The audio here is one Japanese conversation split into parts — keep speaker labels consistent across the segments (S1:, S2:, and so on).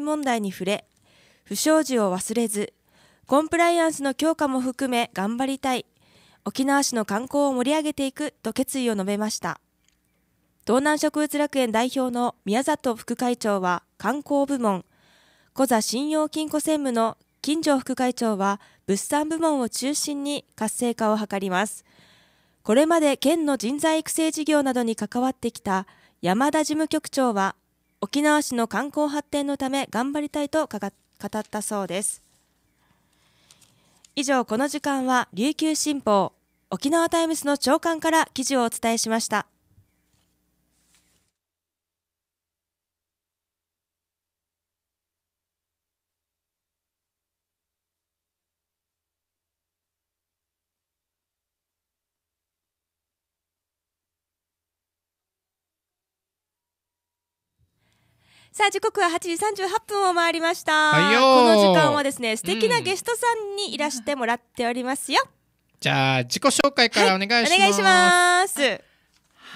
S1: 問題に触れ、不祥事を忘れず、コンプライアンスの強化も含め頑張りたい、沖縄市の観光を盛り上げていくと決意を述べました。東南植物楽園代表の宮里副会長は観光部門、小座信用金庫専務の金城副会長は物産部門を中心に活性化を図ります。これまで県の人材育成事業などに関わってきた山田事務局長は沖縄市の観光発展のため頑張りたいと語ったそうです以上この時間は琉球新報沖縄タイムスの長官から記事をお伝えしました。さあ時刻は8時38分を回りました、はいこの時間はですね素敵なゲストさんにいらしてもらっておりますよ、
S2: じゃあ自己紹介からお願いします、お願いしま
S1: す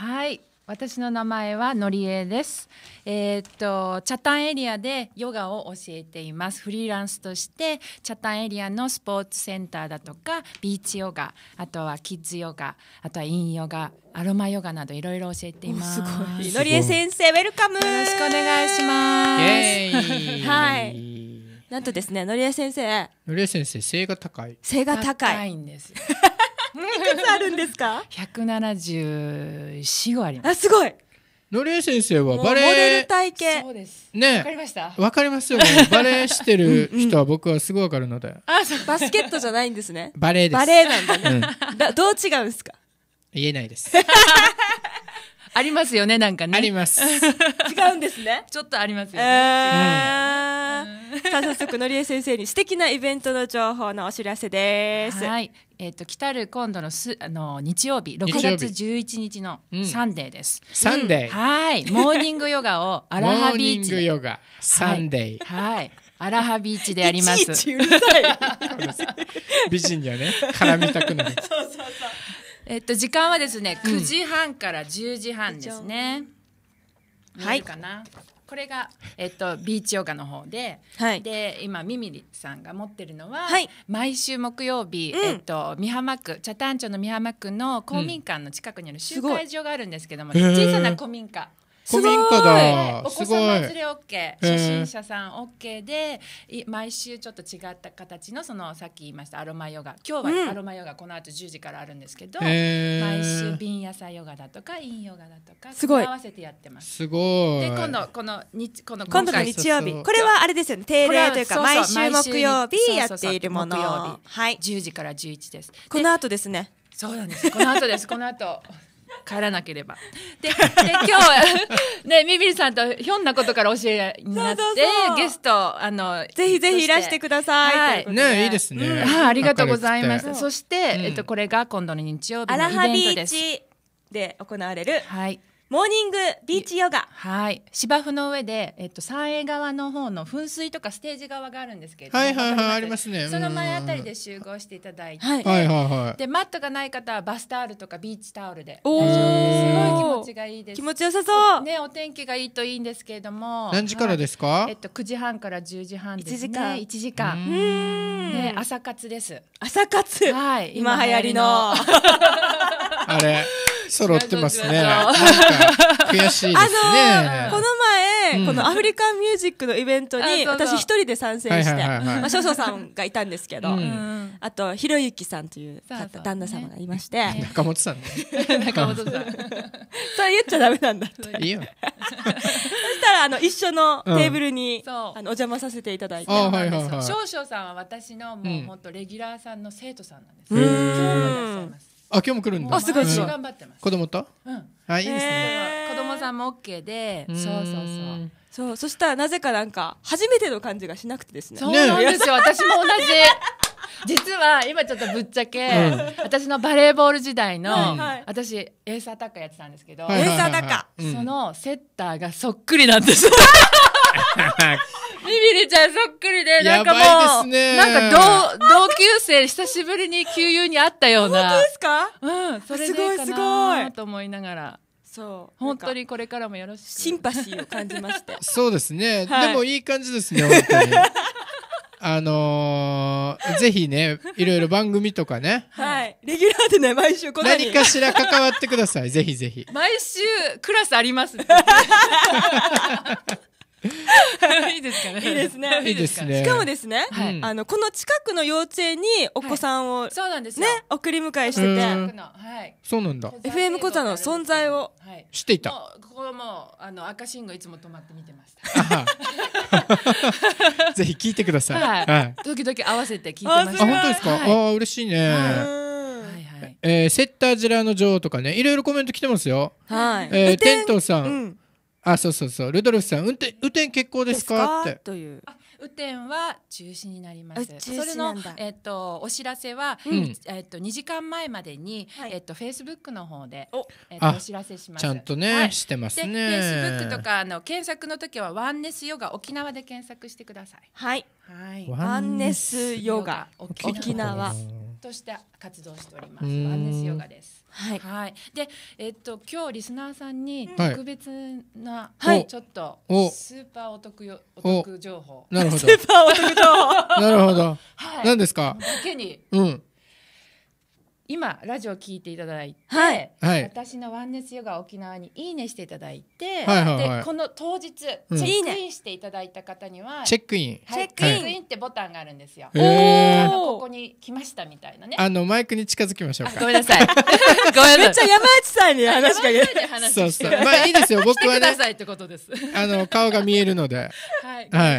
S1: は
S3: い私の名前はのりえです。えー、っとチャタンエリアでヨガを教えています。フリーランスとしてチャタンエリアのスポーツセンターだとかビーチヨガ、あとはキッズヨガ、あとはインヨガ、アロマヨガなどいろいろ
S1: 教えています。すのりえ先生ウェルカム。よろしくお願いし
S2: ます。は
S1: い。なんとですね、のりえ先生。
S2: のりえ先生、背が高い。背
S1: が高い。高いんです。いくつあるんです
S3: か ?174 あり
S2: ます。あ、すごいのりえ先生はバレエ。モデル
S1: 体系。そうです。ね。わかりましたわ
S2: かりますよね。バレエしてる人は僕はすごいわかるので。うんうん、
S1: あ、そう。バスケットじゃないんですね。バ
S2: レエです。バレエなんだね。
S1: うん、どう違うんですか
S2: 言えないです。
S3: ありますよね、なんかね。あります。違
S1: うんですね。ちょっとありますよね。さあ、早速、のりえ先生に素敵なイベントの情報のお知らせです。
S3: はい。えっ、ー、と、来たる今度のす、あの、日曜日、6月11日のサンデーです。うん、サン
S2: デー、うん、はい。モーニン
S3: グヨガをアラハビーチ。モーニングヨ
S2: ガ、サンデー。
S3: はい、はいアラハビーチであります。いちいち
S2: 美人にはね、絡みたくなる。
S3: そうそうそう。えっと時間はですね、九時半から十時半ですね。はい。かな。これが、えっと、ビーチヨガの方で、はい、で今ミミリさんが持ってるのは、はい、毎週木曜日、うん、えっと、美浜区茶谷町の美浜区の公民館の近くにある集会所があるんですけども、うん、小さな古民家古民家だお子さ様連れ OK 初心者さん OK で毎週ちょっと違った形のそのさっき言いましたアロマヨガ今日はアロマヨガこの後10時からあるんですけど、毎週瓶野菜ヨガだとかインヨガだとかすごい合わせてやってますすごいで今度この日この今度の日曜日これ
S1: はあれですよね定例というか毎週木曜日やっているものはい、10時から11ですこの後ですねそうなんですこの後ですこの
S3: 後帰らなければ。で、で 今日はね、みびりさんとひょんなことから教えになって、そうそうそうゲスト、あの、ぜ
S2: ひぜひいらしてください。はい、ね、いいですね。うん、はい、ありがとうございました。そ
S3: して、うん、えっと、これが今度の日曜日のイベントです。で行われる。はい。モーニングビーチヨガはい芝生の上で、えっと、三栄側の方の噴水とかステージ側があるんですけどはいはいはいありますねその前あたりで集合していただいて、はいはいはい、でマットがない方はバスタオルとかビーチタオルでおすごい気持ちがいいです気持ちよさそうねお天気がいいといいんですけれども何時からですか、はい、えっと9時半から10時半ですね1時間1時間
S4: うん
S3: ね朝活です
S4: 朝活
S3: はい今流行りの あ
S2: れ揃ってますね。なんか悔しいですね。あのー、この
S1: 前、うん、このアフリカンミュージックのイベントに、私一人で参戦して、まあ、少々さんがいたんですけど、うん、あと、ひろゆきさんという方、そうそう旦那様がいまして。中本さんね。中本さん。そ れ言っちゃダメなんだって。いいよ。そしたら、あの、一緒のテーブルに、うん、あのお
S3: 邪魔させていただいて。
S2: 少々
S3: さんは私の、もう本当レギュラーさんの生徒さんな
S2: んです。そうなんです。あ今日も来るんだ。あすごい頑張ってます。子供と？うん。あいいです
S1: ね。子
S3: 供さんもケーで、そうそうそう。
S1: そうそしたらなぜかなんか初めての感じがしなくてですね。そうなんですよ。私も同じ。
S3: 実は今ちょっとぶっちゃけ、私のバレーボール時代の、私エースアタッカーやってたんですけど、エースアタッカー、そのセッターがそっくりなんです。ビビリちゃんそっくりで、なんかもう、なんか同、同級生、久しぶりに
S2: 旧友に会ったような。本当ですかうん、それすごいすごい。
S3: と思いながら。そう本当にこれからもよろしくシンパシーを感じまして
S2: そうですね、はい、でもいい感じですね本当に あのー、ぜひねいろいろ番組とかねはいレギュラーでね毎週こ何かしら関わってくださいぜひぜひ
S3: 毎週
S1: クラスあります、ね いいですかね。いいですね。いいですね。しかもですね、はい、あの、この近くの幼稚園にお子さんを、はい、そうなんですね、送り迎えしてて、はそうなんだ。FM 小座の存在を、はい、
S2: 知っていた。こ
S3: こもあの、赤信号いつも止まって見てました。
S2: ぜひ聞いてください。はい。
S3: 時々合わせて聞いてました。あ、本当ですか、ああ、
S2: 嬉しいね。えー、セッタージラの女王とかね、いろいろコメント来てますよ。
S1: はい。えー、天童さん、
S2: あそうそうそうルドルフさん運転運転結構ですかってと
S3: いう雨天は中止になります。それのえっ、ー、とお知らせは、うん、えっ、ー、と2時間前までに、はい、えっ、ー、と f a c e b o o の方でお,、えー、とお知らせします。ちゃんとね、はい、してますね。f a c e b o o とかあの検索の時はワンネスヨガ沖縄で検索してください。はい。はい。
S2: ワンネ
S3: スヨガ沖縄として活動しております。ワンネスヨガです。はい、はい、で、えっと、今日リスナーさんに特別な、はい、ちょっとスーパーお得よ、お得情報。なるほど。スーパーお得情報。なるほど。はい、何ですか。だけに。うん。今ラジオ聞いていただいて、はい、私のワンネスヨガ沖縄にいいねしていただいて、はいはいはい、でこの当日チェックインしていただいた方には、うん、チェックイン、はい、チェックインってボタンがあるんですよ。あのここに来ましたみたいなね。あの
S2: マイクに近づきましょうかごめんなさい。ごめんなさい。めっちゃ山内さんに話しかけ。そうそう。まあいいですよ。僕はね。あの顔が見えるので。はい。は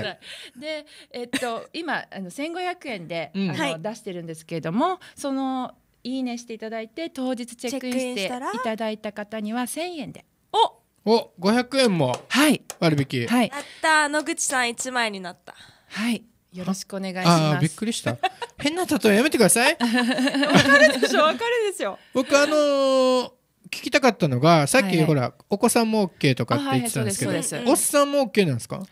S3: い。でえっと今あの千五百円で、うん、あの、出してるんですけれども、そのいいねしていただいて当日チェックインしていただいた方には1000円で
S2: おお500円も割引、は
S1: い、やった野口さん1枚になったはいよろしくお願いしますびっ
S2: くりした変な例えやめてくださいわかるでしょわかるでしょ僕あのー、聞きたかったのがさっき、はい、ほらお子さんも OK とかって言ってたんですけど、おっさんも OK なんですか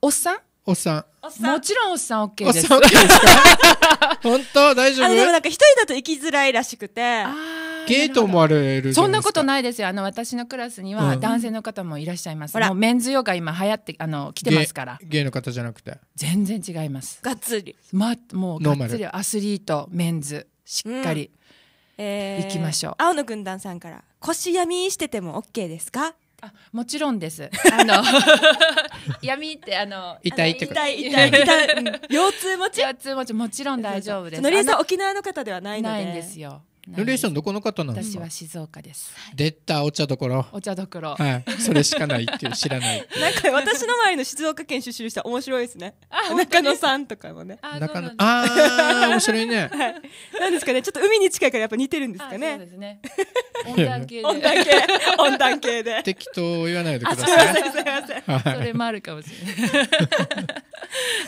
S2: おっさんおっさ
S3: ん。もちろんおっさん OK おっです。さん OK ですか 本当
S2: 大丈夫でもなん
S3: か一人だと行きづらいらしくて
S2: ゲれるじゃそんいでなすかこ
S3: とないですよ。あの私のクラスには男性の方もいらっしゃいます。ほらもうメンズヨガ今流行ってあの来てますから
S2: ゲイの方じゃなくて。
S3: 全然違います。がっつりまもうノがーマっルつりアスリートメンズしっかり、
S1: えー行きましょう青の軍団さんから腰闇してても OK ですかあもちろんです。あの 闇
S3: ってあの
S1: 痛いって痛
S3: い痛い痛い 腰痛持ち腰痛持ちもちろん大丈夫です。のりえさん沖縄の方ではないのでないんですよ。
S2: ルレーションどこの方なんですか私は
S3: 静岡です、
S2: 出たお茶どころ
S3: お茶どこ
S1: ろはいそれしかな
S2: いっていう知らない
S1: なんか私の前の静岡県出身した面白いですね中野さんとかもね
S2: 中野ああ面白いね、
S1: なんですかねちょっと
S2: 海に近いからやっぱ似てるんです
S1: かねそうですね
S4: 温
S2: 暖系で温暖系 温暖系で適当言わないでくださいすいませんすいません、はい、それもあるかもし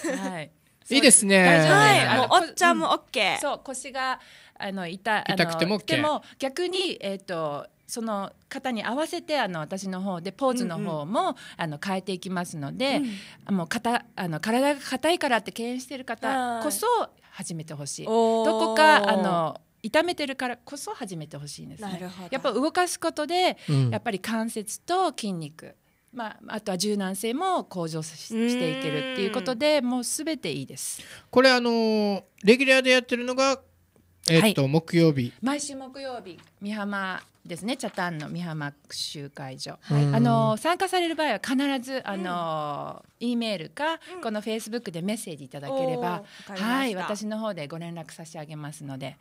S2: れないはいいいですね。はい、もうおっちゃんも
S3: オッケー。そう、腰があの痛痛くてもでも逆にえっ、ー、とその方に合わせてあの私の方でポーズの方も、うんうん、あの変えていきますので、うん、もうかあの体が硬いからって敬遠してる方こそ始めてほしい。どこかあの痛めてるからこそ始めてほしいんです、ね、やっぱ動かすことで、うん、やっぱり関節と筋肉、まあ、あとは柔軟性も向上していけるっていうことでもうすべていいです。これあのレギュラーでやってるのが
S2: えっと、はい、木曜日
S3: 毎週木曜日美浜ですねチャタンの美浜集会所、
S4: はい、
S2: あ
S3: の参加される場合は必ずあの、うん、E メールか、うん、このフェイスブックでメッセージいただければはい私の方でご連絡差し上げますので、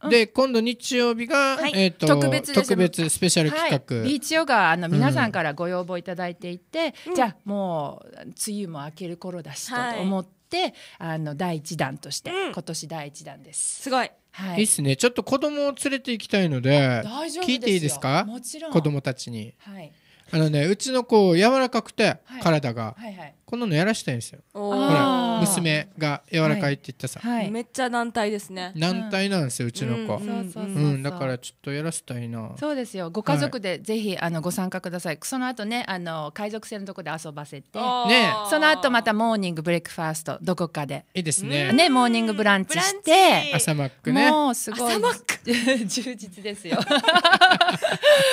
S3: う
S2: ん、で今度日曜日が、はい、えっ、ー、と特別特別スペシャル企画、はい、ビーチヨガあの皆さんか
S3: らご要望いただいていて、じゃあもう梅雨も明ける頃だしと思って、あの第一弾として、今年第一弾ですすごいはい、いいっ
S2: すねちょっと子供を連れて行きたいので聞いていいですかもちろん子供たちに。はいあのねうちの子柔らかくて体が、はいはいこんなのやらしたいんですよほら娘が柔らかいって言ったさ、め
S1: っちゃ軟体ですね軟
S2: 体なんですよ、うちの子うんだからちょっとやらせたいなそうで
S3: すよご家族でぜひあのご参加くださいその後ねあの海賊船のとこで遊ばせて、ね、その後またモーニングブレックファーストどこかでいいですねねモーニングブランチして朝マックねもうすごい朝マック 充実ですよ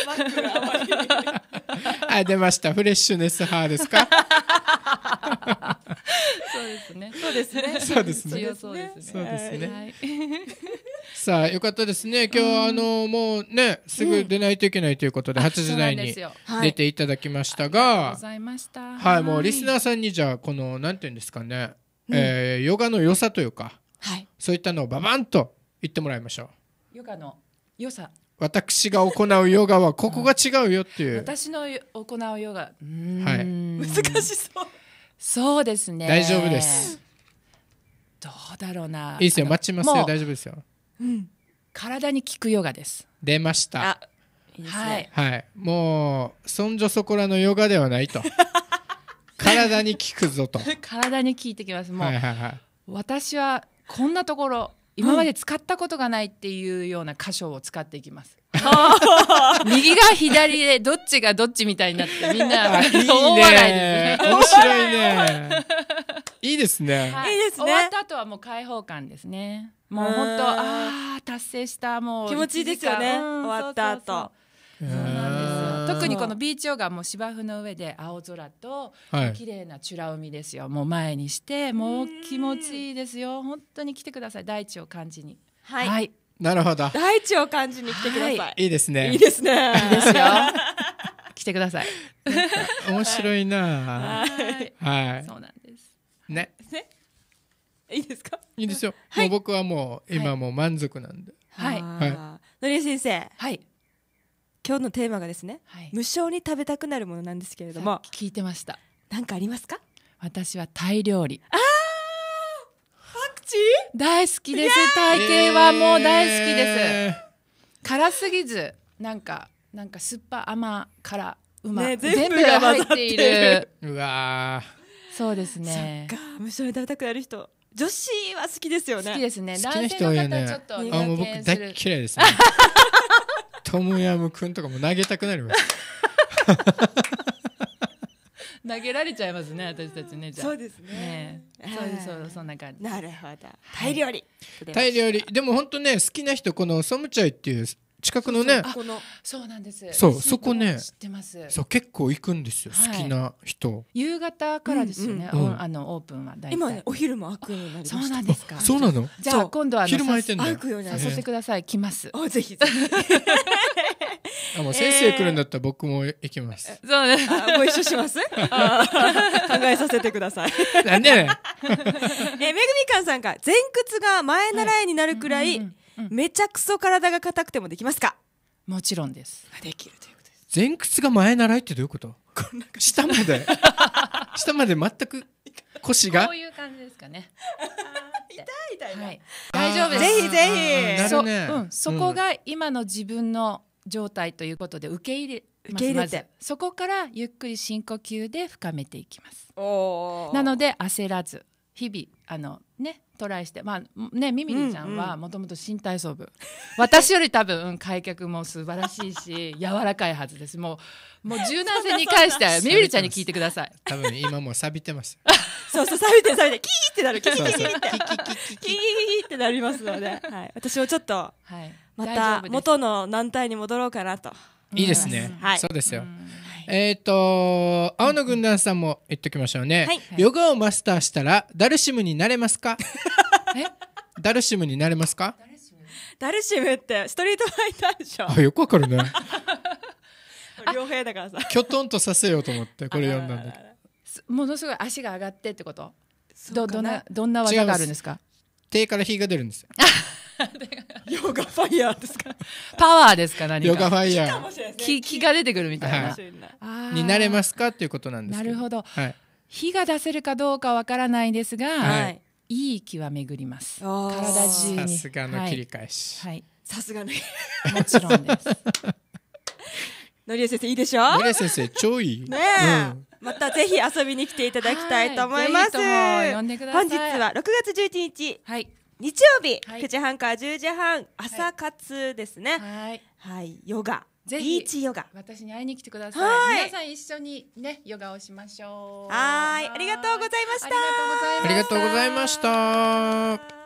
S3: マッ
S2: クが あ出ましたフレッシュネス派ですか そうですねそうですねそうですねそうですね さあよかったですね今日あのもうねすぐ出ないといけないということで8時台に出ていただきましたがはいもうリスナーさんにじゃあこのなんていうんですかねえヨガの良さというかはい、そういったのをババンと言ってもらいましょ
S3: うヨガの良さ
S2: 私が行うヨガはここが違うよっていう。
S3: 私の行うヨガ、はい、難しそう。そうですね。大丈夫です。どうだろうな。いいですよ、待ちますよ、大丈夫ですよ。うん、体に効くヨガです。
S2: 出ました。いいはい、はい、もうそんじょそこらのヨガではないと。
S3: 体に効くぞと。体に効いてきます。もう、はいはいはい、私はこんなところ今まで使ったことがないっていうような箇所を使っていきます。右が左でどっちがどっちみ
S2: たいになってみんな大笑いですね。面白いね。いいですね、はい。いい
S3: ですね。終わった後はもう開放感ですね。もう本当ああ達成したもう気持ちいいですよね。終わった後。
S2: そうなんです。特にこ
S3: のビーチヨガも芝生の上で青空と綺麗な美ら海ですよ、はい、もう前にしてもう気持ちいいですよ本当に来てください大地を感じに、はい、は
S2: い、なるほど
S3: 大地を感じに来てください、はい、いいですねいいですねいいですよ
S2: 来てください面白いなはい、はいそうなんですねねいいですかいいですよ、もう僕はもう今もう満足なんではい、は
S1: い、のりえ先生はい今日のテーマがですね、はい、無償に食べたくなるものなんですけれども聞いてました何かありますか私はタイ料理あ
S3: パクチー大好きですタイ系はもう大好きです、えー、辛すぎずなんかなんか酸っぱ甘辛う
S2: ま、ね、全部が入っているうわ
S1: そうですね無償に食べたくなる人女子は好きですよね好きですね男性の方ちょっと、ね、あもう僕大嫌いです、ね
S2: トムヤムくんとかも投げたくなります
S3: 投げられちゃいますね私たちねそうですね、ね、そうそうそんな感じなるほどタイ料理、はい、タイ
S2: 料理でも本当ね好きな人このソムチャイっていう近くのね
S3: そうなんですそうそこねそう結
S2: 構行くんですよ、好きな人夕
S3: 方からですよね、あのオープンは今お昼も開くようになりそうなんですかそうなのじゃ今度は昼間開いてんだ誘ってください来
S2: ますあぜひ あもう先生来るんだったら僕も行きます、そうねご一緒します 考
S1: えさせてくださいなんで えめぐみかんさんが前屈が前習いになるくらい、めちゃくそ体が硬くてもできますか
S2: もちろんですできるということです前屈が前習いってどういうこと下まで 下まで全く腰がこうい
S1: う感
S3: じですかね 痛い痛い、はい、大丈夫ですぜひぜひ、ね
S2: うん、そこが
S3: 今の自分の状態ということで受け入れ受け入れてそこからゆっくり深呼吸で深めていきます
S1: なの
S3: で焦らず日々あのねトライしてまあねみみりちゃんはもともと新体操部、うんうん、私より多分開脚も素晴らしいし 柔らかいはずですもうもう柔軟
S1: 性に関してはみみりちゃんに聞い
S2: てください多分今もう錆びてます
S1: そうそう錆びて錆びてキーってなるキーってキーってなりますので、はい、私もちょっとまた元の軟体に戻ろうかなといいですね、はい、そう
S2: ですよ、うんえっ、ー、と青の軍団さんも言っときましょうね、はい、ヨガをマスターしたらダルシムになれますか えダルシムになれますか
S1: ダルシムってストリートファイターでしょあよくわかるね 両兵だからさきょ
S2: とんとさせようと思ってこれ読んだんだけ
S3: ものすごい足が上がってってことどどんなどんな技があるん
S2: ですか手から火が出るんですよ
S3: ヨガファイヤーですかパワーです
S2: か何かヨガファイヤー
S3: 気気が出てくるみたいな、はい、になれますか
S2: っていうことなんですなるほど、
S3: はい、火が出せるかどうかわからないですが、はい、いい気は巡ります体中さすがの切り返し、はい
S1: さすがのもちろんです のりえ先生いいでしょのりえ先生
S2: ちょいねえ、
S1: またぜひ遊びに来ていただきたいと思います。はい、本日は6月11日、はい、日曜日、はい、9時半から10時半朝活ですね、はい、はい、ヨガぜひ私
S3: に会いに来てください、い、皆さん一緒にねヨガをしましょうはいありがとうございましたありがと
S2: うございました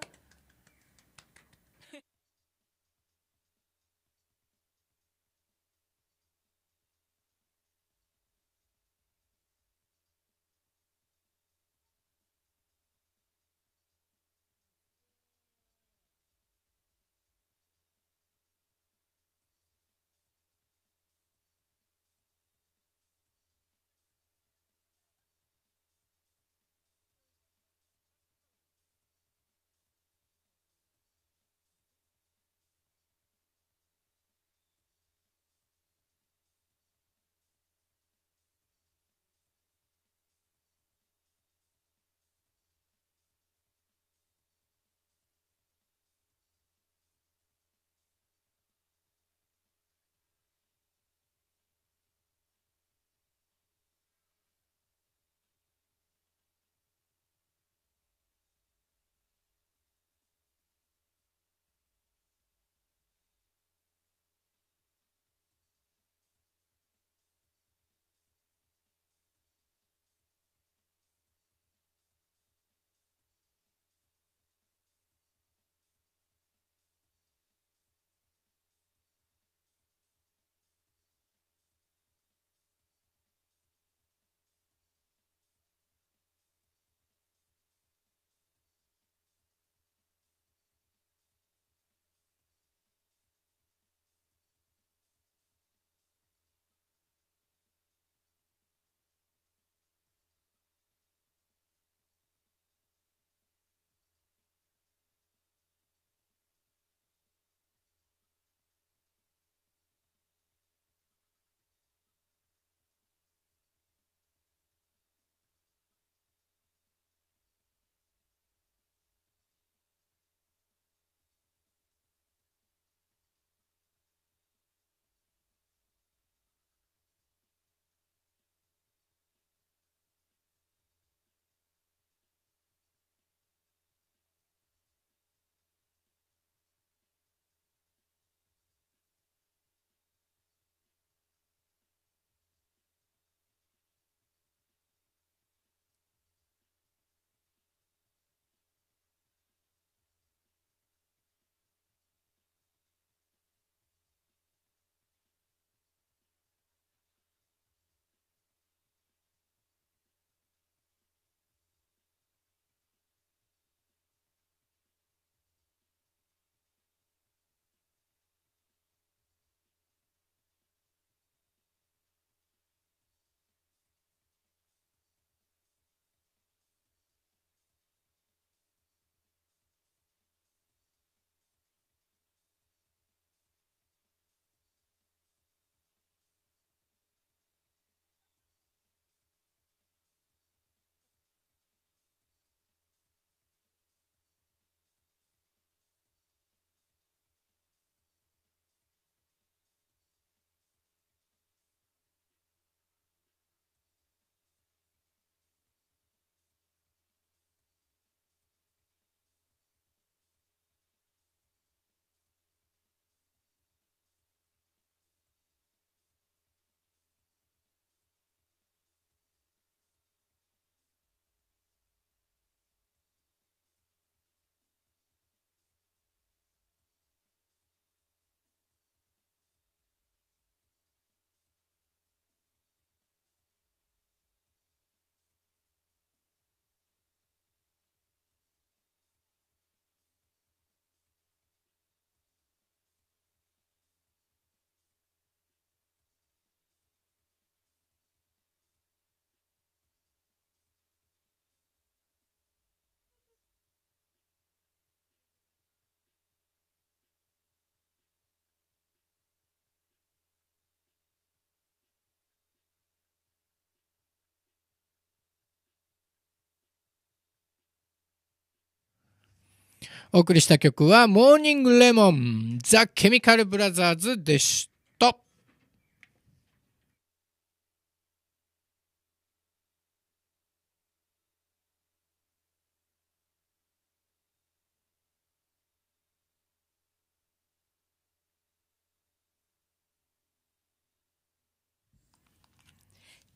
S2: お送りした曲は、モーニングレモン、ザ・ケミカル・ブラザーズでし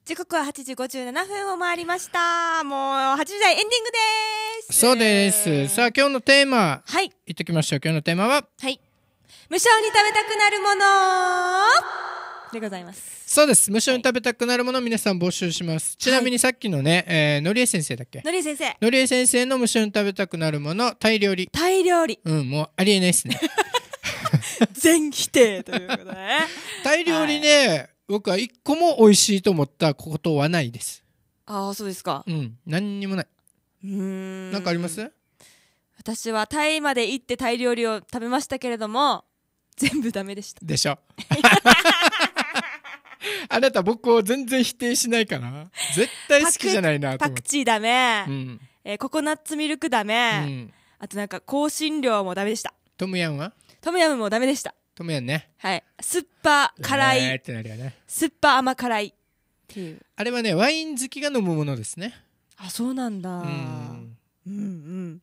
S1: 時刻は8時57分を回りましたもう8時台エンディング
S2: ですそうですさあ今日のテーマはい言ってきましょう今日のテーマは
S1: はい無償に食べたくなるものでございます
S2: そうです無償に食べたくなるもの、皆さん募集しますちなみにさっきのね、えー、のりえ先生だっけのりえ先生のりえ先生の無償に食べたくなるものタイ料理タイ料理うんもうありえないですね 全否定ということで、ね、タイ料理ね、僕は一個も美味しいと思ったことはないです
S1: ああそうですかうん
S2: 何にもないう
S1: ん何かあります私はタイまで行ってタイ料理を食べましたけれども全部ダメでした
S2: でしょ あなた僕を全然否定しないかな絶対好きじゃないなとパク
S1: チーダメ、うん、えー、ココナッツミルクダメ、うん、あとなんか香辛料もダメでしたトムヤムはトムヤムもダメでした
S2: トムヤンねはい酸っぱ辛い、ってなるよね酸っぱ甘辛いっていうあれはねワイン好きが飲むものですねあそうなんだうんうんうん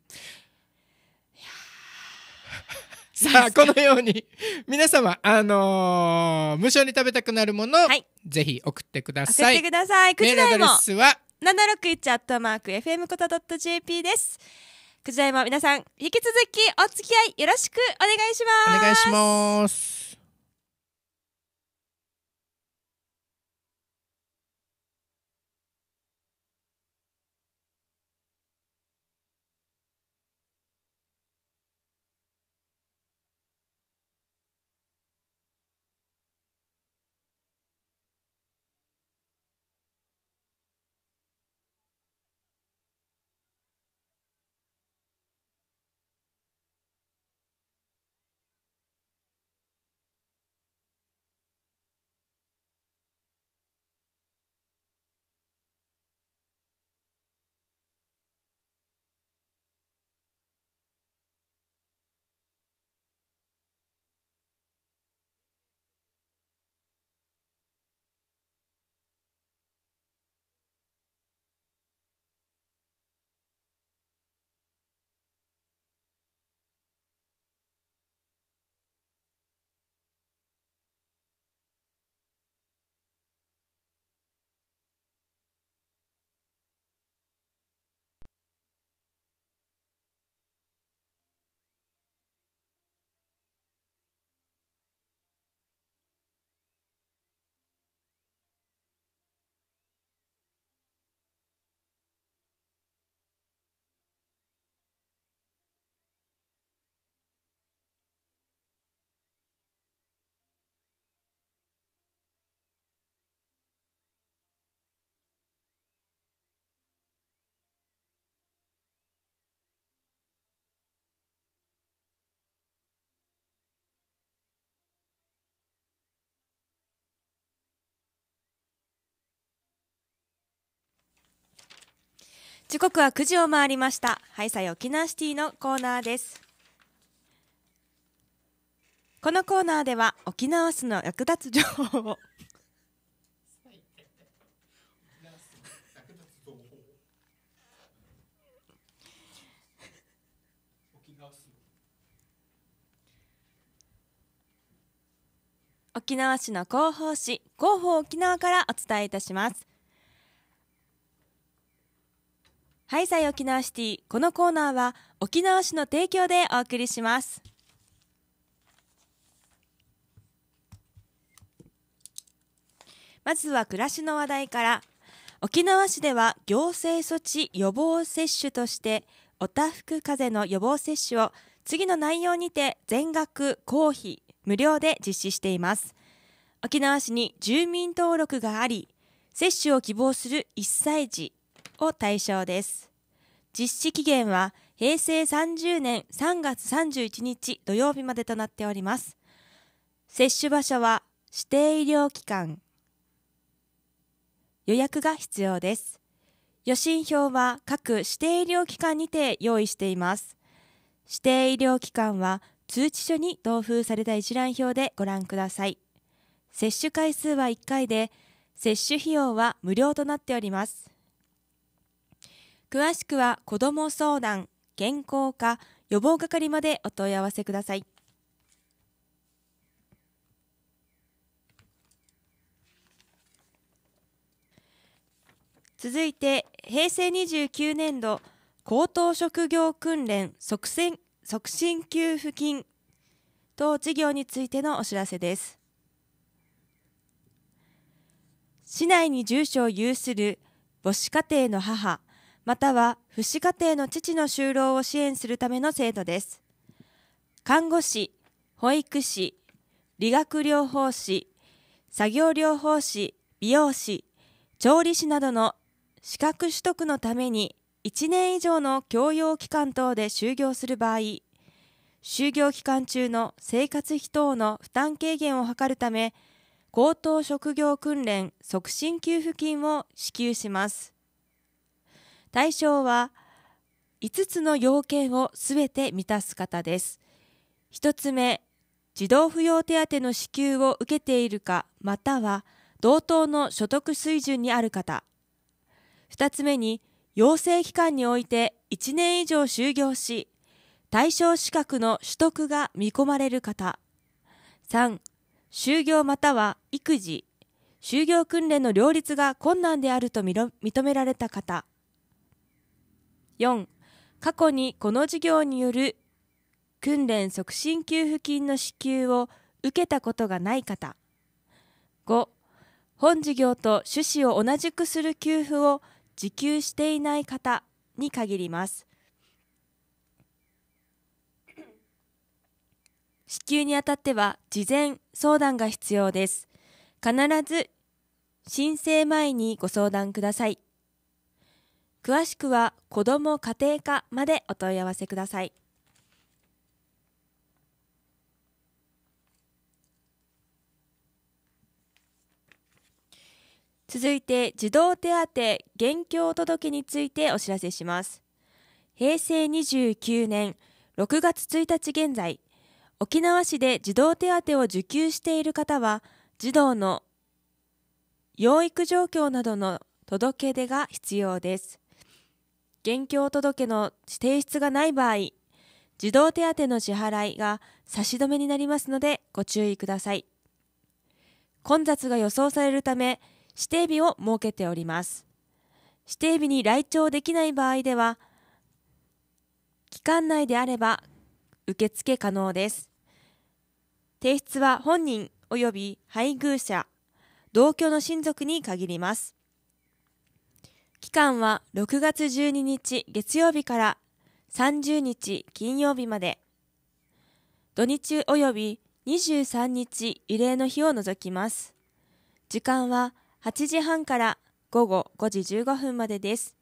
S2: さあこのように皆様あのー無償に食べたくなるもの、はいぜひ送ってくだ送さっいてくださいクー口ルアドレスは
S1: 761ットマーク FM コタ .jp ですくじらいも皆さん、引き続きお付き合いよろしくお願いします。お願いします。時刻は9時を回りましたハイサイ沖縄シティのコーナーですこのコーナーでは沖縄市の役立つ情報を 沖縄市の広報誌広報沖縄からお伝えいたしますハイサイ沖縄シティこのコーナーは沖縄市の提供でお送りしますまずは暮らしの話題から沖縄市では行政措置予防接種としておたふく風邪の予防接種を次の内容にて全額公費無料で実施しています沖縄市に住民登録があり接種を希望する1歳児を対象です。実施期限は平成30年3月31日土曜日までとなっております。接種場所は指定医療機関。予約が必要です。予診票は各指定医療機関にて用意しています。指定医療機関は通知書に同封された一覧表でご覧ください。接種回数は1回で、接種費用は無料となっております。詳しくは子ども相談健康か、予防係までお問い合わせください続いて平成29年度高等職業訓練促進促進給付金等事業についてのお知らせです市内に住所を有する母子家庭の母または父子家庭の父の就労を支援するための制度です。看護師、保育士、理学療法士、作業療法士、美容師、調理師などの資格取得のために1年以上の教養期間等で就業する場合、就業期間中の生活費等の負担軽減を図るため、高等職業訓練促進給付金を支給します。対象は5つの要件をすべて満たす方です。1つ目、児童扶養手当の支給を受けているか、または同等の所得水準にある方。2つ目に、養成期間において1年以上就業し、対象資格の取得が見込まれる方。3、就業または育児、就業訓練の両立が困難であると認められた方。4過去にこの事業による訓練促進給付金の支給を受けたことがない方5本事業と趣旨を同じくする給付を受給していない方に限ります支給にあたっては事前相談が必要です必ず申請前にご相談ください詳しくは子ども家庭科までお問い合わせください。続いて児童手当現況届についてお知らせします。平成29年6月1日現在、沖縄市で児童手当を受給している方は、児童の養育状況などの届け出が必要です。現況届の提出がない場合、児童手当の支払いが差し止めになりますのでご注意ください。混雑が予想されるため、指定日を設けております。指定日に来庁できない場合では、期間内であれば受付可能です。提出は本人及び配偶者、同居の親族に限ります。期間は6月12日月曜日から30日金曜日まで、土日及び23日慰霊の日を除きます。時間は8時半から午後5時15分までです。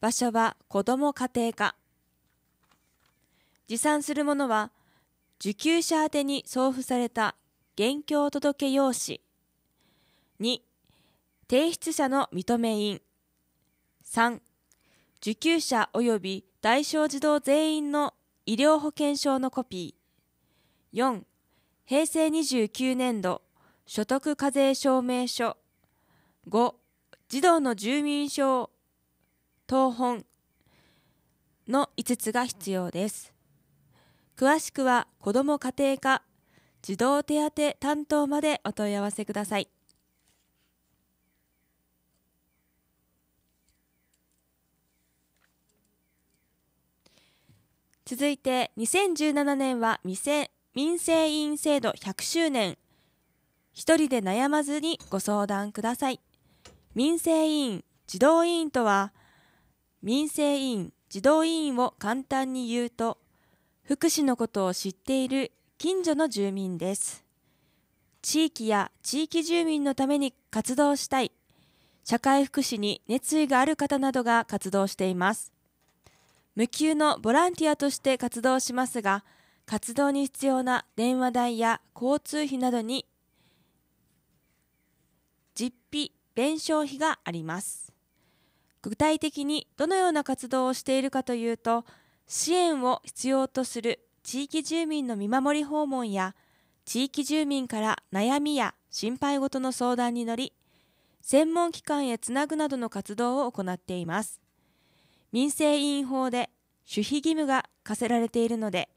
S1: 場所は子ども家庭科。持参するものは、受給者宛てに送付された現況届用紙。2、提出者の認め印。3受給者及び対象児童全員の医療保険証のコピー4平成29年度所得課税証明書5児童の住民証等本の5つが必要です詳しくは子ども家庭科児童手当担当までお問い合わせください続いて2017年は民生委員制度100周年一人で悩まずにご相談ください民生委員児童委員とは民生委員児童委員を簡単に言うと福祉のことを知っている近所の住民です地域や地域住民のために活動したい社会福祉に熱意がある方などが活動しています無給のボランティアとして活動しますが、活動に必要な電話代や交通費などに実費、弁償費があります。具体的にどのような活動をしているかというと、支援を必要とする地域住民の見守り訪問や、地域住民から悩みや心配事の相談に乗り、専門機関へつなぐなどの活動を行っています。民生委員法で守秘義務が課せられているので、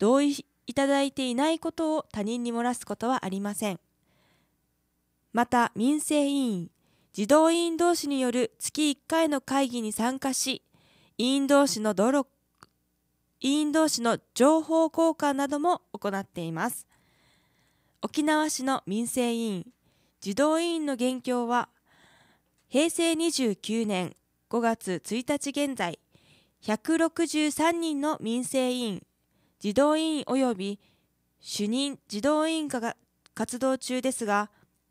S1: 同意いただいていないことを他人に漏らすことはありません。また、民生委員、児童委員同士による月1回の会議に参加し、委員同士の努力、委員同士の情報交換なども行っています。沖縄市の民生委員、児童委員の現況は、平成29年5月1日現在、163人の民生委員、児童委員及び主任児童委員が活動中ですが、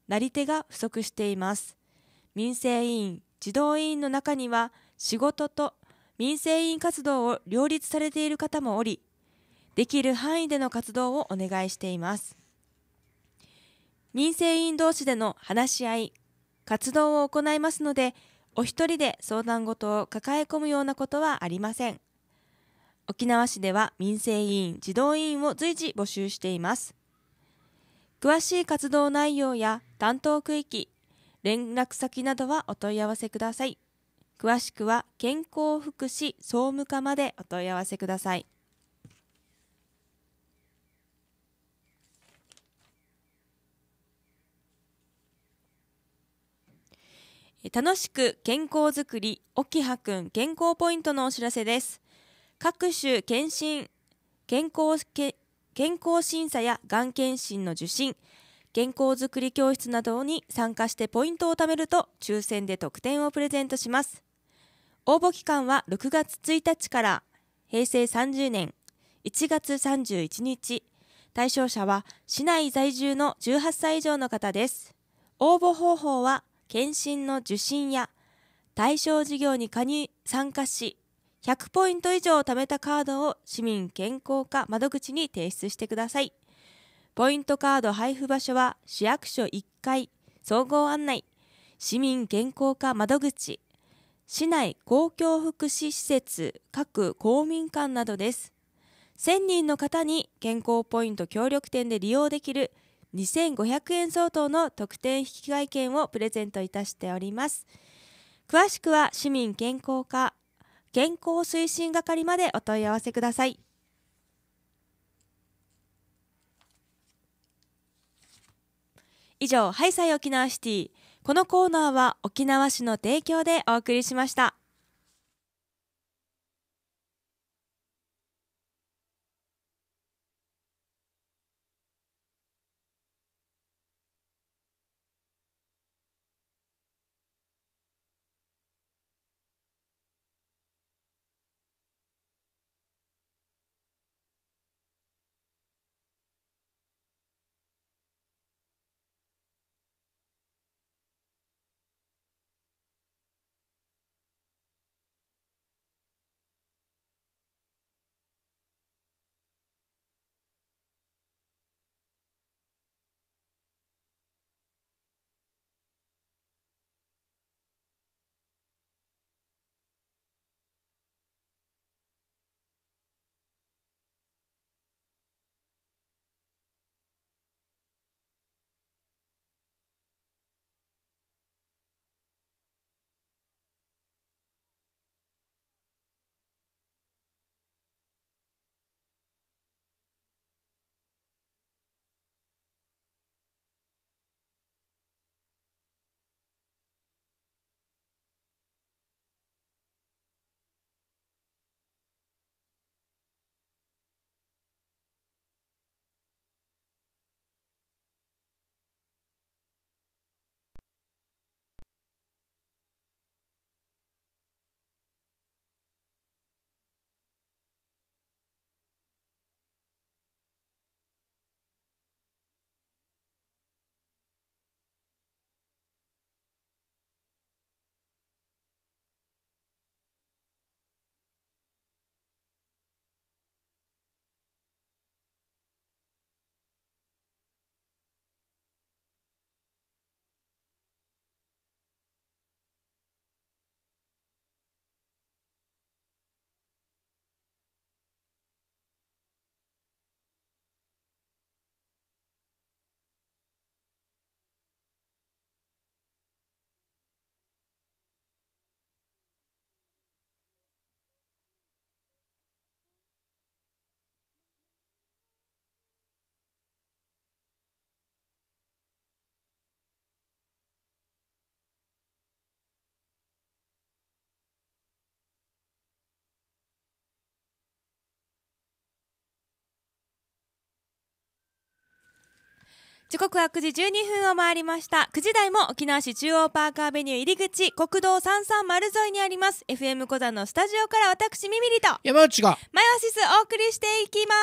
S1: なり手が不足しています。民生委員、児童委員の中には仕事と民生委員活動を両立されている方もおり、できる範囲での活動をお願いしています。民生委員同士での話し合い、活動を行いますので、お一人で相談事を抱え込むようなことはありません。沖縄市では民生委員、児童委員を随時募集しています。詳しい活動内容や担当区域、連絡先などはお問い合わせください。詳しくは健康福祉総務課までお問い合わせください。楽しく健康づくり沖葉くん健康ポイントのお知らせです各種検診健康健康審査やがん検診の受診健康づくり教室などに参加してポイントを貯めると抽選で特典をプレゼントします応募期間は6月1日から平成30年1月31日対象者は市内在住の18歳以上の方です応募方法は検診の受診や対象事業に加入参加し100ポイント以上を貯めたカードを市民健康課窓口に提出してくださいポイントカード配布場所は市役所1階総合案内市民健康課窓口市内公共福祉施設各公民館などです1000人の方に健康ポイント協力店で利用できる2500円相当の特典引き換券をプレゼントいたしております詳しくは市民健康課健康推進係までお問い合わせください以上ハイサイ沖縄シティこのコーナーは沖縄市の提供でお送りしました時刻は9時12分を回りました。9時台も沖縄市中央パーカーベニュー入り口、国道330沿いにあります。FM 小座のスタジオから私、ミミリと山内がマイオシスお送りしていきま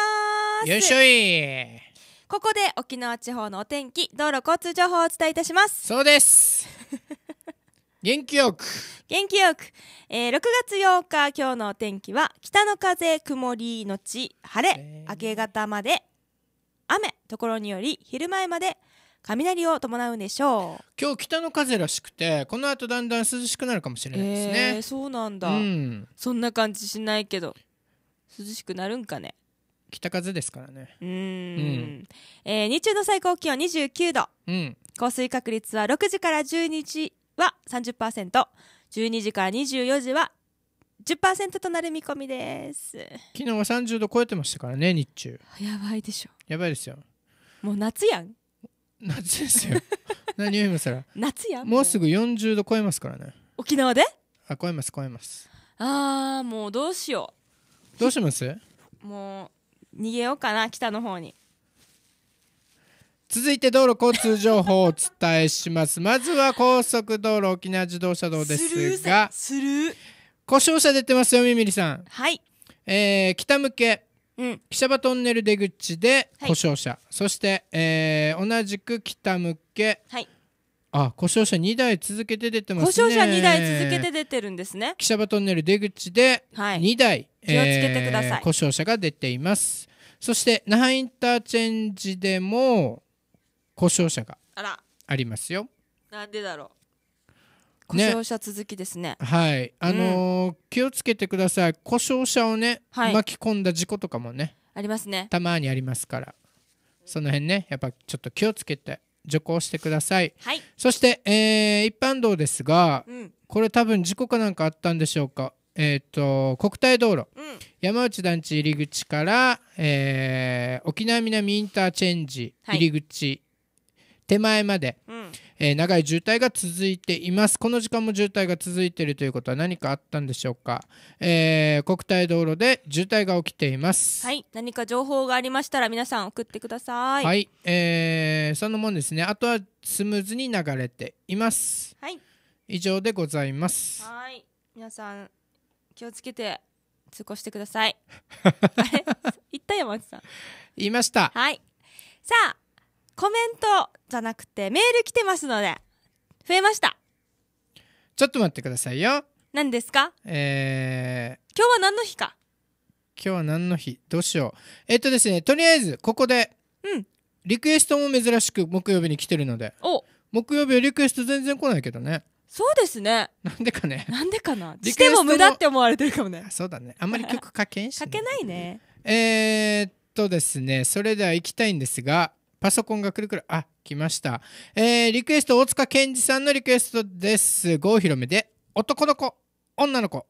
S1: す。よいしょ
S2: い。
S1: ここで沖縄地方のお天気、道路交通情報をお伝えいたします。そうです。元気よく元気よく、えー、6月8日今日のお天気は北の風曇りのち晴れ、明け方まで雨ところにより昼前まで雷を伴うでしょう
S2: 今日北の風らしくてこの後だんだん涼しくなるかもしれないですね、えー、そ
S1: うなんだ、うん、そんな感じしないけど涼しくなるんかね
S2: 北風ですからねうん、
S1: うん、えー、日中の最高気温29度、うん、降水確率は6時から12時は 30%12 時から24時は10%となる見込みです
S2: 昨日は30度超えてましたからね日中やばいでしょやばいですよ
S1: もう夏やん夏ですよ
S2: 何を今更
S1: 夏やんも
S2: うすぐ40度超えますからね沖縄であ超えます超えます
S1: あーもうどうしよ
S2: うどうします
S1: もう逃げようかな北の方に
S2: 続いて道路交通情報をお伝えしますまずは高速道路沖縄自動車道ですがする故障者出てますよ、みみりさん。はい。えー、北向け。うん、汽車場トンネル出口で故障車、はい、そして、えー、同じく北向け、はい、あ故障車2台続けて出てますね故障車2台続けて出てるんですね汽車場トンネル出口で2台、はい、気をつけてください、えー、故障車が出ていますそして那覇インターチェンジでも故障車が
S1: ありますよなんでだろう故障者続きですね。ねは
S2: い、あのーうん、気をつけてください。故障者をね、はい、巻き込んだ事故とかもね。ありますね。たまにありますから。その辺ね、やっぱちょっと気をつけて徐行してください。はい、そして、えー、一般道ですが、うん、これ多分事故かなんかあったんでしょうか。えーと、と国体道路、うん、山内団地入り口から、えー、沖縄南インターチェンジ入り口、はい、手前まで、うんえー、長い渋滞が続いています。この時間も渋滞が続いているということは何かあったんでしょうか。えー、国体道路で渋滞が起きています。は
S1: い、何か情報がありましたら皆さん送ってください。はい、
S2: えー、そのもんですね。あとはスムーズに流れています。はい。以上でございます。
S1: はい、皆さん気をつけて通行してください。あれ、言った山内さん。言いました。はい。さあ、コメントじゃなくてメール来てますので増えました
S2: ちょっと待ってくださいよ何ですかえー、今日は何の日か今日は何の日どうしようえっ、ー、とですねとりあえずここでうんリクエストも珍しく木曜日に来てるのでお木曜日はリクエスト全然来ないけどね
S1: そうですねなんで
S2: かねなんでかなしても無駄って思われてるかもねそうだねあんまり曲書けんし、ね、けないねえー、っとですねそれでは行きたいんですがパソコンがくるくる。あ、来ました。えー、リクエスト、大塚健二さんのリクエストです。郷ひろめで、男の子、女の子。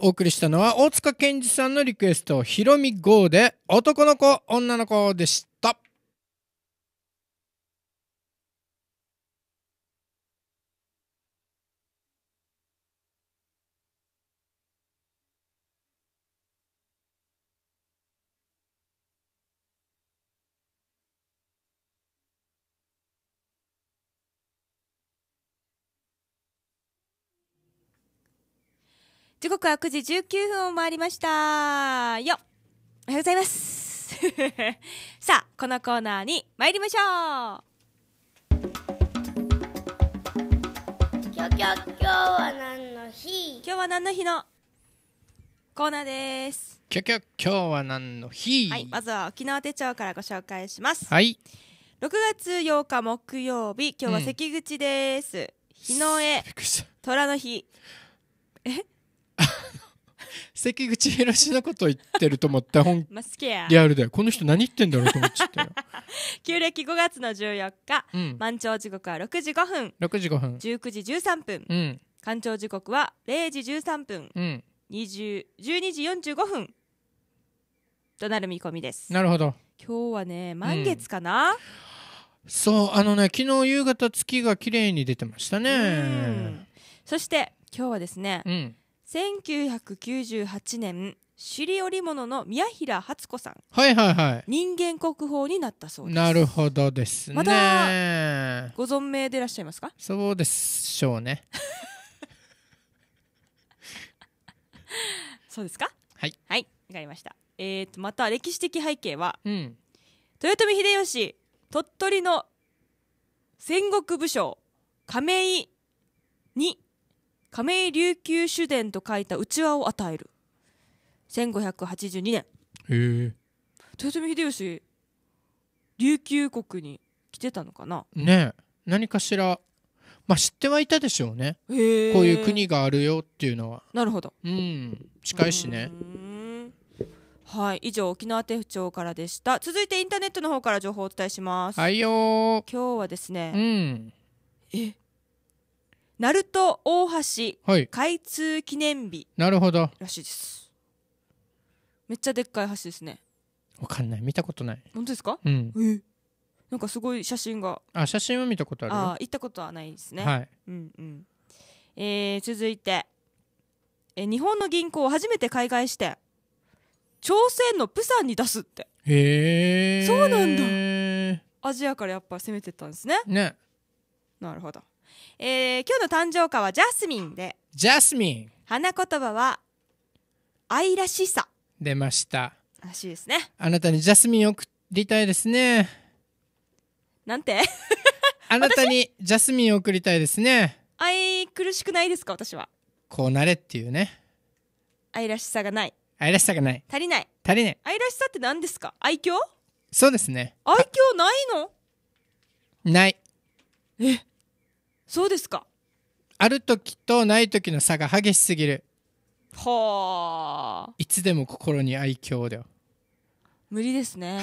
S2: お送りしたのは大塚健二さんのリクエスト、ひろみ GO で男の子、女の子でした。
S1: 時刻は9時19分を回りましたよおはようございます さあこのコーナーに参りましょう今日は何の日今日は何の日のコーナーです
S2: 今日は何の日はい
S1: まずは沖縄手帳からご紹介しますはい6月8日木曜日今日は関口です、うん、日の絵虎の日え
S2: 関口宏のこと言ってると思った本マスケアリアルでこの人何言ってんだろうと思っちゃ
S1: ったよ 旧暦5月の14日、うん満潮時刻は6時5分6時5分19時13分うん干潮時刻は0時13分うん20 12時45分となる見込みですなるほど今日はね満月かな、
S2: そうあのね昨日夕方月が綺麗に出てましたね
S1: そして今日はですねうん1998年首里織物の宮平初子さん
S2: はいはいはい
S1: 人間国宝になったそうですな
S2: るほどですねまだ
S1: ご存命でいらっしゃいますか
S2: そうでしょうね
S1: そうですかはいはいわかりましたえーと、とまた歴史的背景は、うん、豊臣秀吉鳥取の戦国武将亀井に亀井琉球酒伝と書いたうちわを与える1582年へえ豊臣秀吉琉球国に来てたのかな
S2: ねえ何かしらまあ知ってはいたでしょうねこういう国があるよっていうのはなるほどうん近いしね
S1: はい以上沖縄手帳町からでした続いてインターネットの方から情報をお伝えしますはいよ今日はですねうんえ鳴門大橋、はい開通記念日なるほどらしいですめっちゃでっかい橋ですね
S2: わかんない見たことない本当ですかうん
S1: えなんかすごい写真が
S2: あ写真は見たことあるあ行ったことはないですね、はい
S1: うんうんえー続いて、えー日本の銀行を初めて海外支店朝鮮のプサンに出すって
S2: へえそうなんだ
S1: アジアからやっぱ攻めてったんですねねなるほどえー、今日の誕生歌はジャスミンで
S2: ジャスミン
S1: 花言葉は
S2: 愛らしさ出ました
S1: らしいですね
S2: あなたにジャスミンを送りたいですねなんて あなたにジャスミンを送りたいですね
S1: 愛苦しくないですか私は
S2: こうなれっていうね
S1: 愛らしさがない
S2: 愛らしさがない足りない足りない
S1: 愛らしさって何ですか愛嬌
S2: そうですね
S1: 愛嬌ないの
S2: ないえそうですかある時とない時の差が激しすぎる
S1: は
S2: あいつでも心に愛嬌だよ
S1: 無理ですね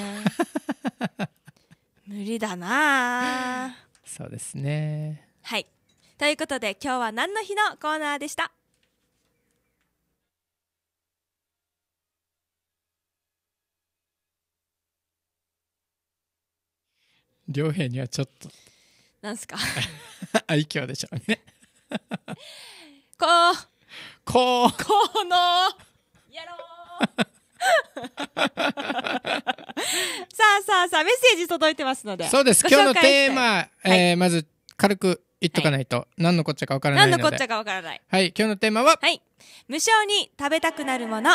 S1: 無理だな
S2: そうですね
S1: はいということで今日は何の日のコーナーでした
S2: 良平にはちょっとなんすか 愛嬌でしょうね こうこうこのやろう
S1: さあさあさあメッセージ届いてますのでそうです今日のテーマ、はえー、
S2: まず軽く言っとかないと、はい、何のこっちゃかわからない何のこっちゃかわからないはい今日のテーマは、はい、
S1: 無性に食べたくなるもの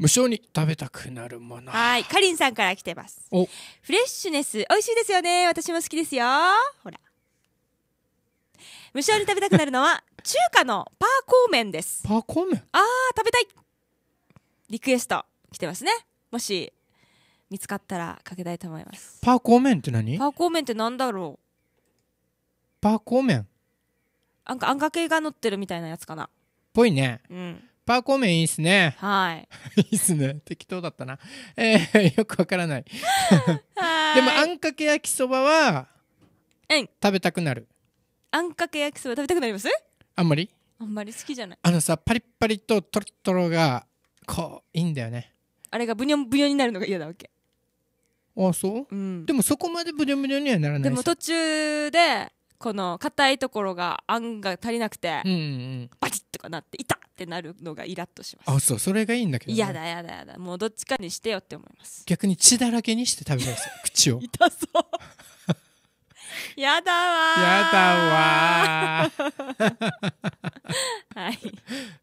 S2: 無性に食べたくなる
S1: ものはいかりんさんから来てます
S2: フ
S1: レッシュネス美味しいですよね私も好きですよほら無性に食べたくなるのは 中華のパーコーメンです
S2: パーコーメン
S1: あー食べたいリクエスト来てますねもし見つかったらかけたいと思います
S2: パーコーメンって何パ
S1: ーコーメンってなんだろう
S2: パーコーメン
S1: なんかあんかけが乗ってるみたいなやつかな
S2: ぽいねうんパーコーメンいいっすね。はい。いいっすね。適当だったな。えー、よくわからない。でも、あんかけ焼きそばは、うん。食べたくなる。
S1: あんかけ焼きそば食べたくなりますあんまりあんまり好きじゃない。あ
S2: のさ、パリッパリとトロトロが、こう、いいんだよね。
S1: あれがブニョンブニョンになるのが嫌だわけ。
S2: あそう、うん、でもそこまでブニョブニョにはならないでも途
S1: 中でこの硬いところがあんが足りなくて、うんうん、バチッとかなって痛っってなるのがイラッとします
S2: あそうそれがいいんだけど、ね、やだや
S1: だやだもうどっちかにしてよって思います
S2: 逆に血だらけにして食べます 口を痛そう
S1: やだわやだわ はい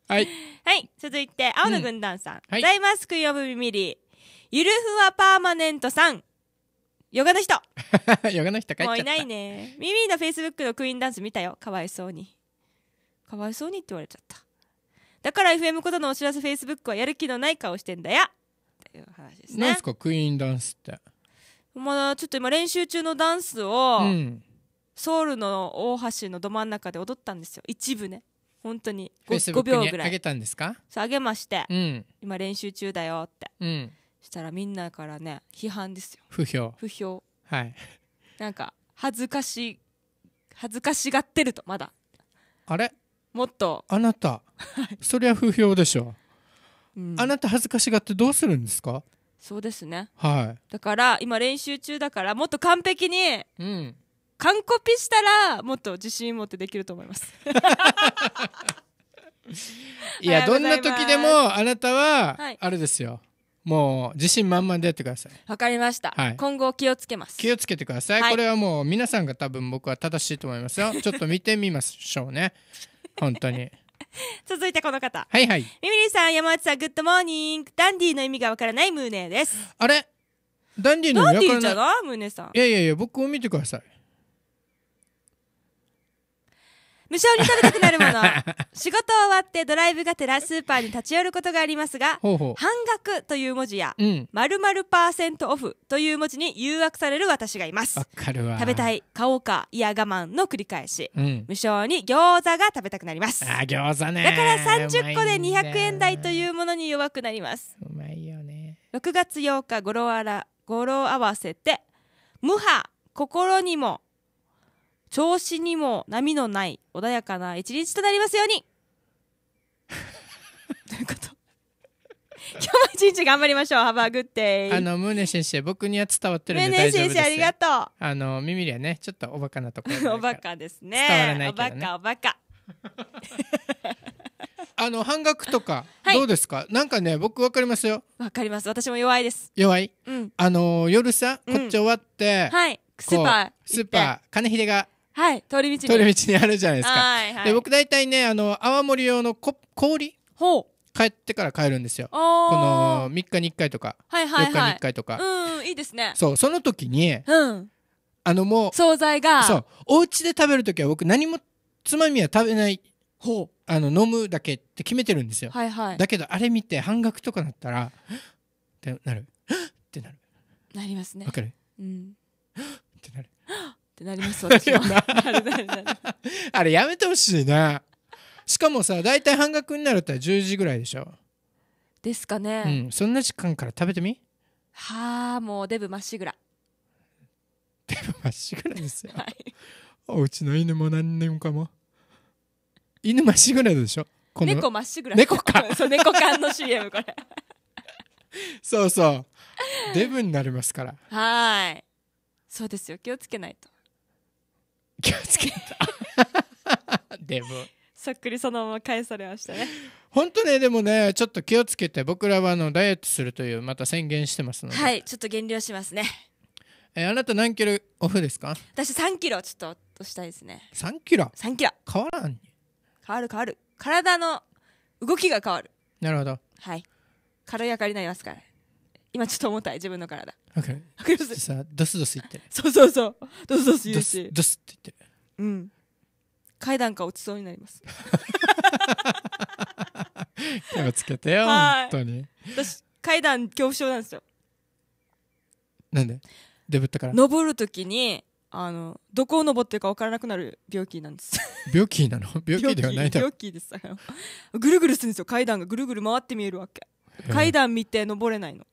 S1: はい、はい、続いて青の軍団さん、うんはい、大マスク呼ぶリりゆるふわパーマネントさんヨガの人
S2: ヨガの人帰っもういない
S1: ねミミィのフェイスブックのクイーンダンス見たよかわいそうにかわいそうにって言われちゃっただから FM ことのお知らせフェイスブックはやる気のない顔してんだよっ
S2: ていう話ですね何すかクイーンダンスって
S1: まだちょっと今練習中のダンスを、うんソウルの大橋のど真ん中で踊ったんですよ一部ね本当に 5, 5秒ぐらい上げたんですか上げまして、うん、今練習中だよって、うん、したらみんなからね批判ですよ不評不評はいなんか恥ずかし恥ずかしがってるとまだ
S2: あれもっとあなたそりゃ不評でしょ、うん、あなた恥ずかしがってどうするんですか
S1: そうですねはいだから今練習中だからもっと完璧にうん完コピしたらもっと自信持ってできると思います
S2: いやどんな時でもあなたはあれですよ、はいもう自信満々でやってください
S1: わかりました、はい、今後気をつけます
S2: 気をつけてください、はい、これはもう皆さんが多分僕は正しいと思いますよ ちょっと見てみましょうね本当に
S1: 続いてこの方はいはいみみりさん山内さんグッドモーニングダンディの意味がわからないムーネーですあれ
S2: ダンディの意味わからないダンディじゃないムーネさんいやいやいや僕を見てください
S1: 無性に食べたくなるもの 仕事終わってドライブがてらスーパーに立ち寄ることがありますがほうほう半額という文字やうん〇〇パーセントオフという文字に誘惑される私がいます
S2: かるわ食べた
S1: い買おうかいや我慢の繰り返しうん無性に餃子が食べたくなります
S2: あだ餃子ねから30個で200円
S1: 台というものに弱くなりますうまいよね6月8日語呂あら語呂合わせて無波心にも調子にも波のない穏やかな一日となりますように どういうこと今日も一日頑張りましょう。ハバーグッデイ。あの、
S2: ムーネ先生、僕には伝わってるんで大丈夫です。ムーネ先生、ありがとう。あの、ミミリはね、ちょっとおバカなとこ
S1: ろ。おバカですね。伝わらないけど、ね、おバカ、おバカ。
S2: あの、半額とか、どうですか、はい、なんかね、僕わかりますよ。
S1: わかります。私も弱いです。
S2: 弱いうん。あの、夜さ、こっち終わって、うん、はい。スーパー。スーパー、金秀がはい通り道に通り道にあるじゃないですか、はいはい、で僕大体ねあの泡盛用のこ氷ほう帰ってから帰るんですよこの3日に1回とか、はいはい、はい、4日に1回とか
S1: うんいいですねそう
S2: その時に、うん、あのもう惣菜がそうお家で食べる時は僕何もつまみは食べないほうあの飲むだけって決めてるんですよ、はいはい、だけどあれ見て半額とかなったらってなるって
S1: なるなりますねわかる、うん、ってなる ってなります私は
S2: あれやめてほしいなしかもさ大体半額になるったら10時ぐらいでしょ
S1: ですかね、う
S2: ん、そんな時間から食べてみ
S1: はあもうデブまっしぐら
S2: デブまっしぐらですよ、はい、おうちの犬も何年かも犬まっしぐらでしょ猫まっしぐら猫か そう猫缶の CM これそうそうデブになりますから
S1: はいそうですよ気をつけないと気をつ
S2: けたでも
S1: そっくりそのまま返されましたね
S2: 本当ねでもねちょっと気をつけて僕らはあのダイエットするというまた宣言してますのでは
S1: いちょっと減量しますね
S2: えあなた何キロオフですか
S1: 私3キロちょっと落としたいですね
S2: 3キロ3キロ変わらん
S1: 変わる変わる体の動きが変わるなるほどはい軽やかになりますから今ちょっと重たい自分の体わかさドスドス言ってるそうそうそうドスドス言うしドスって言ってるうん階段か落ちそうになります
S2: 気をつけてよ本当に
S1: 私階段恐怖症なんですよ
S2: なんでデブったから
S1: 登るときにあのどこを登ってるか分からなくなる病気なんです
S2: 病気なの 病気ではないだろ病
S1: 気病気ですぐるぐるするんですよ階段がぐるぐる回って見えるわけ階段見て登れないの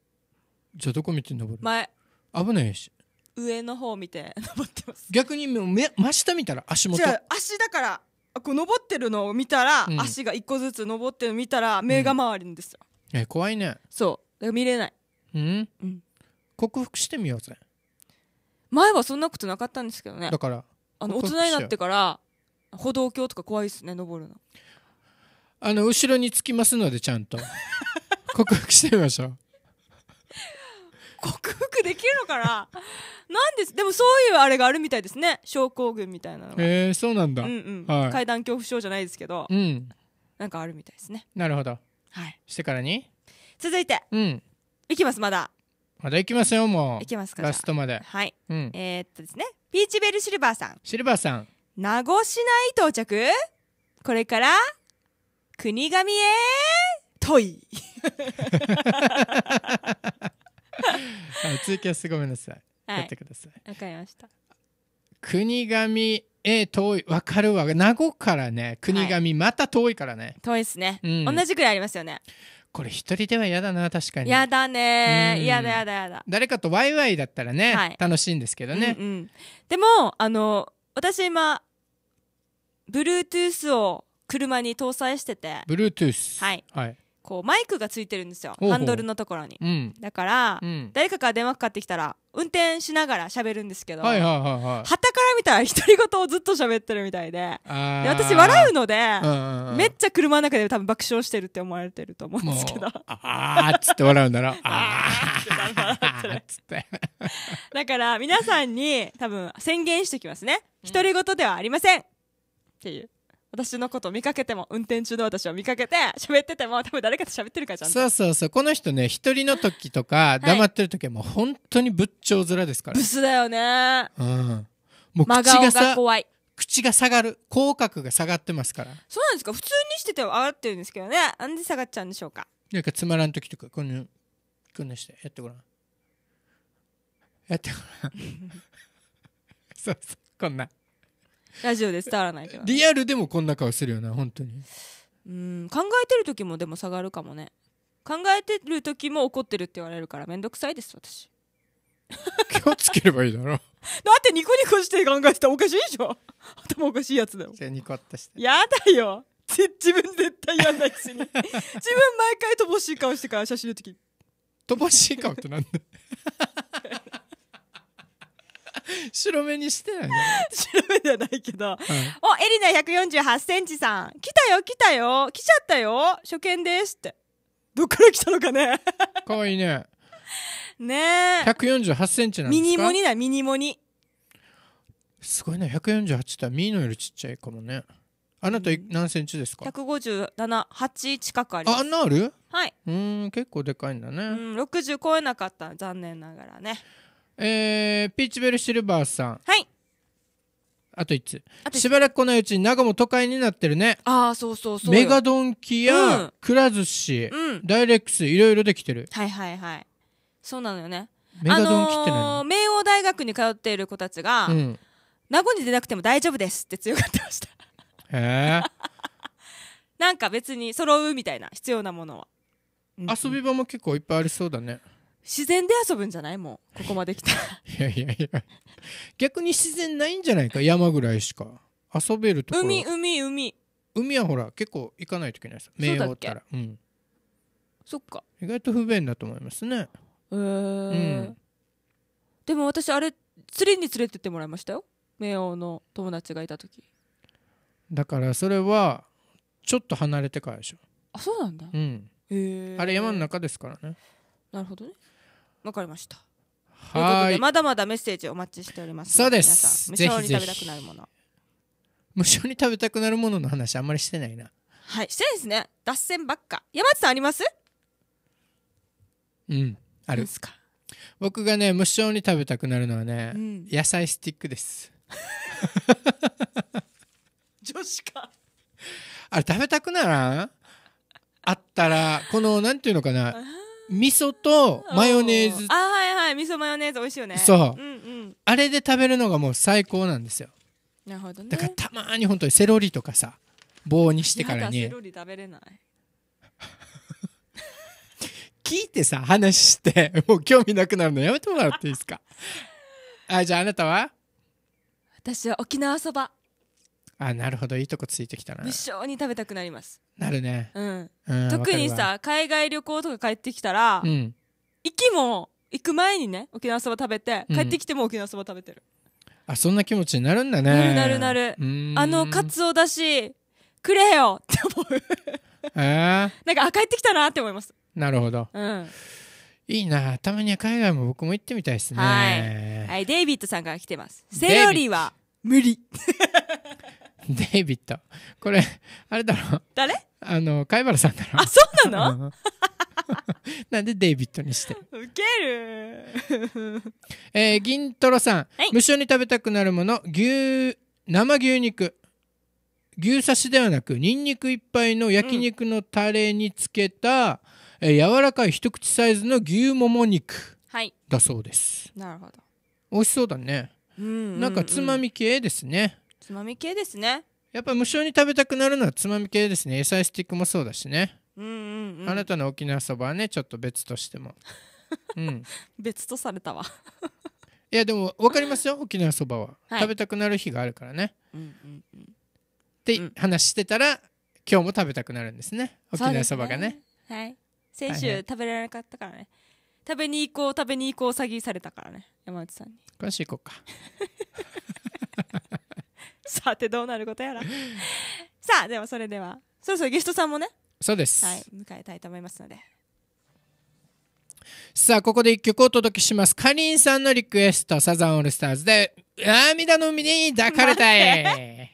S2: じゃあどこ見て登る前危ないし
S1: 上の方見て 登って
S2: ます逆にもう目真下見たら足元じゃあ
S1: 足だからこう登ってるのを見たら、うん足が一個ずつ登ってるの見たら目が回るんですよ、
S2: え怖いね
S1: そうだから見れない
S2: うん、うん克服してみようぜ
S1: 前はそんなことなかったんですけどねだからあの大人になってから歩道橋とか怖いっすね登るの
S2: あの後ろにつきますのでちゃんと 克服してみましょう
S1: 克服できるのかななんですでもそういうあれがあるみたいですね症候群みたいなのがへえー、そうなんだ、うんうんはい、階段恐怖症じゃないですけど、うん、なんかあるみたいですね
S2: なるほど、はい、してからに続いて、うん、いきますまだまだいきますよもういきますかラストまで
S1: はい、うん、えー、っとですねピーチベルシルバーさん
S2: シルバーさん
S1: 名護市内到着これから国神へ
S2: 問い ツイキャスごめんなさい、はい、やってくださいわかりました国神え遠いわかるわ名護からね国神、また遠いからね
S1: 遠いですね、うん、同じくらいありますよね
S2: これ一人では嫌だな確かに嫌
S1: だね嫌だ嫌だ嫌だ
S2: 誰かとワイワイだったらね、はい、楽しいんですけどね、うんう
S1: ん、でもあの私今 Bluetooth を車に搭載してて
S2: Bluetooth はい、はい、
S1: こうマイクがついてるんですよハンドルのところに、うん、だから、うん、誰かから電話かかってきたら運転しながら喋るんですけどはた、いはい、から見たら独り言をずっと喋ってるみたいで
S2: 私笑うので、うんうん、め
S1: っちゃ車の中で多分爆笑してるって思われてると思うんですけどあ
S2: あっつって笑うんだろ ああっつって
S1: だから皆さんに多分宣言してきますね独り言ではありませんっていう私のこと見かけても運転中の私を見かけて喋ってても多分誰かと喋ってるからゃんそう
S2: そうそうこの人ね一人の時とか 黙ってる時はもう本当に仏頂面ですから、ブス
S1: だよね
S2: うんもう口がさ怖い口が下がる口角が下がってますから
S1: そうなんですか普通にしてて上がってるんですけどねなんで下がっちゃうんでしょうか
S2: なんかつまらん時とかこのこんなしてやってごらんやってごらん そうそうこんな
S1: ラジオで伝わらないけど、ね、リア
S2: ルでもこんな顔するよな本当に
S1: うん考えてる時もでも下がるかもね考えてる時も怒ってるって言われるからめんどくさいです私
S2: 気をつければいいだろだってニコニコして考えてたらおかしいでしょ頭おかしいやつだよあニコとしてやだよ自分絶対やんないくせに自分毎回乏しい顔してから写真の時乏しい顔ってなんだ 白目にしてない白目じゃないけど、はい、お
S1: エリナ148センチさん来たよ来たよ来ちゃったよ初見ですって
S2: どっから来たのかね かわいいね
S1: ねえ
S2: 148センチなんですかミニモニ
S1: だミニモニ
S2: すごいね148ってミーのよりちっちゃいかもねあなた何センチですか
S1: 1578近くありますあんなあるはい
S2: うん結構でかいんだねう
S1: ん60超えなかった残念ながらね
S2: えー、ピーチベルシルバーさん。はい。あと1つ。一しばらく来ないうちに長も都会になってるね。
S1: ああ、そうそうそうメガドンキや
S2: くら寿司、うん。ダイレックス、いろいろできてる。
S1: はいはいはい。そうなのよね。
S2: メガドンキってあの
S1: ー明王大学に通っている子たちが、うん。名護に出なくても大丈夫ですって強がってました。へえ。なんか別に揃うみたいな、必要なものは。
S2: 遊び場も結構いっぱいありそうだね。
S1: 自然で遊ぶんじゃないもうここまで来たい
S2: やいやいや 逆に自然ないんじゃないか山ぐらいしか遊べるところ海海海海はほら結構行かないといけないです名王ったらうんそっか意外と不便だと思いますねへ
S1: えーうん、でも私あれ釣りに連れてってもらいましたよ冥王の友達がいた時
S2: だからそれはちょっと離れてからでしょあそうなんだうん、えー、あれ山の中ですからね
S1: なるほどねわかりましたはいまだまだメッセージお待ちしておりますそうです無償に食べたくなるもの
S2: 無償に食べたくなるものの話あんまりしてないな
S1: はいしてないですね脱線ばっか山内さんあります
S2: うんある僕がね無償に食べたくなるのはね、うん、野菜スティックです 女子かあれ食べたくならんあったらこのなんていうのかな味噌とマヨネーズ
S4: あはい
S1: はい味噌マヨネーズ美味しいよねそう、うんうん、
S2: あれで食べるのがもう最高なんですよ
S1: なるほど、ね、だからたまに本
S2: 当にセロリとかさ棒にしてからにセロリ食べれない 聞いてさ話して もう興味なくなるのやめてもらっていいですかあじゃああなたは
S1: 私は沖縄そば
S2: あなるほどいいとこついてきたな無性
S1: に食べたくなりますなるねうん、
S2: うん、特にさ
S1: 海外旅行とか帰ってきたら、うん、行きも行く前にね沖縄そば食べて帰ってきても沖縄そば食べてる、
S2: うん、あそんな気持ちになるんだねなるなるなるあの
S1: カツオだしくれよって思う
S2: えー、
S1: なんかあ帰ってきたなって思います
S2: なるほどうんいいなたまには海外も僕も行ってみたいですねはい、はい、
S1: デイビッドさんから来てますセオリは無理
S2: デイビッド。これ、あれだろ誰あの、貝原さんだろあ、そうなの なんでデイビッドにして
S4: ウケる
S2: えー、銀トロさん、はい、無性に食べたくなるもの牛生牛肉牛刺しではなくにんにくいっぱいの焼肉のタレにつけた、うん、えー、柔らかい一口サイズの牛もも肉だそうです、はい、なるほど美味しそうだね、うんうんうん、なんかつまみ系ですねつまみ系ですねやっぱ無性に食べたくなるのはつまみ系ですね野菜スティックもそうだしね、
S1: うんあなた
S2: の沖縄そばはねちょっと別としても、うん、
S1: 別とされたわ
S2: いやでも分かりますよ沖縄そばは、はい、食べたくなる日があるからね、うんうんうん、って話してたら今日も食べたくなるんですね沖縄そばがね、
S1: ね、はい先週食べられなかったからね、はいはい、食べに行こう食べに行こう詐欺されたからね山内さんに詳しい行こうか さてどうなることやらさあではそれではそろそろゲストさんもね
S2: そうです、はい
S1: 迎えたいと思いますので
S2: さあここで一曲お届けしますかりんさんのリクエストサザンオールスターズで「涙の海に抱かれたい」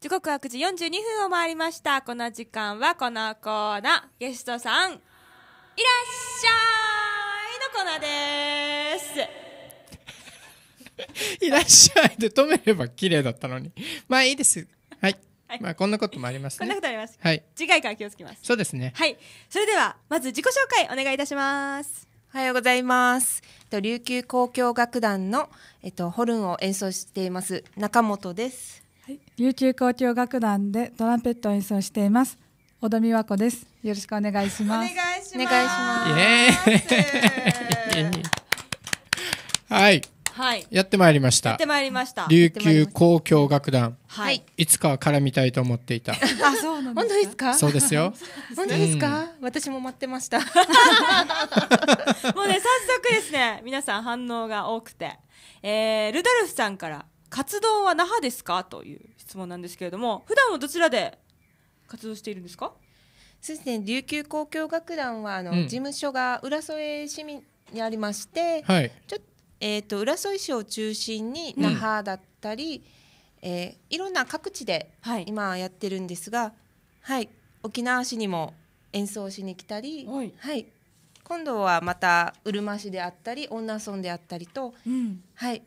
S1: 時刻は9時42分を回りましたこの時間はこのコーナーゲストさんいらっしゃいのコーナ
S2: ーです いらっしゃいで止めれば綺麗だったのにまあいいですはいはい、まあこんなこともあります、ね、こんなことあります。はい。次回から気をつけます。そうですね。
S1: はい。それではまず自己紹介お願いいたします。おはようございます。と
S5: 琉球交響楽団のえっとホルンを演奏しています中本です。
S4: はい、琉球交響楽団でトランペットを演奏しています。小戸美和子です。よろしくお願いします。お願いします。
S2: はい。はい。やってまいりました。やってまいりました。琉球交響楽団。はい。いつかは絡みたいと思っていた。あ、
S1: そうなん本当ですか。そうですよ。本当ですか。私も待ってました。もうね、早速ですね、皆さん反応が多くて。えー、ルドルフさんから活動は那覇ですかという質問なんですけれども普段はどちらで活動しているんですかそうです
S5: 琉球交響楽団はあの、うん事務所が浦添市民にありまして、はい。ちょえー、と浦添市を中心に那覇だったり、えーいろんな各地ではい今やってるんですが、はい、沖縄市にも演奏しに来たり、はい今度はまたうるま市であったり恩納村であったりと、うんはい、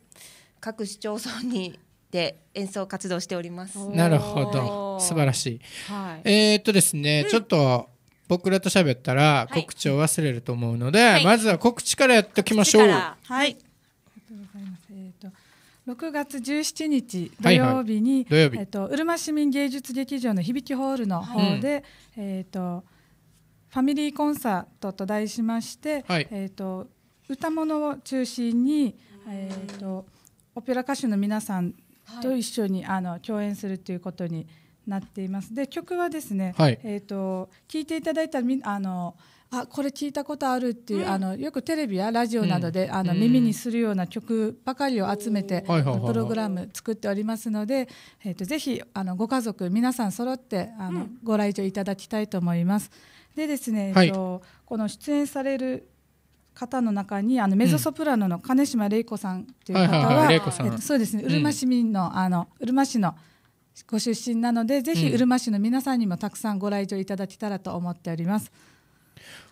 S5: 各市町村にで演奏活動しております。なるほど素晴らしい、
S2: はい、えー、っとですね、うん、ちょっと僕らと喋ったら告知を忘れると思うので、はい、まずは告知からやっておきましょう。はい、あ
S4: りがとうございます、えーと6月17日土曜日に、はいはい、えっ、ー、とうるま市民芸術劇場の響きホールの方で、うん、えっ、ー、とファミリーコンサートと題しまして、はい、えっ、ー、と歌物を中心に、えっ、とオペラ歌手の皆さんと一緒に、はい、あの共演するということになっています。で曲はですね、はい、えっ、と聞いていただいたみあのあこれ聞いたことあるっていう、うん、あのよくテレビやラジオなどで、うん、あの耳にするような曲ばかりを集めて、プログラム作っておりますので、えーと、ぜひあのご家族皆さん揃ってあの、ご来場いただきたいと思います。でですね、はい、えとこの出演される方の中にあのメゾソプラノの金島玲子さんという方は、そうですねうるま市民の,、あのうるま市のご出身なので、ぜひうるま市の皆さんにもたくさんご来場いただけたらと思っており
S2: ます。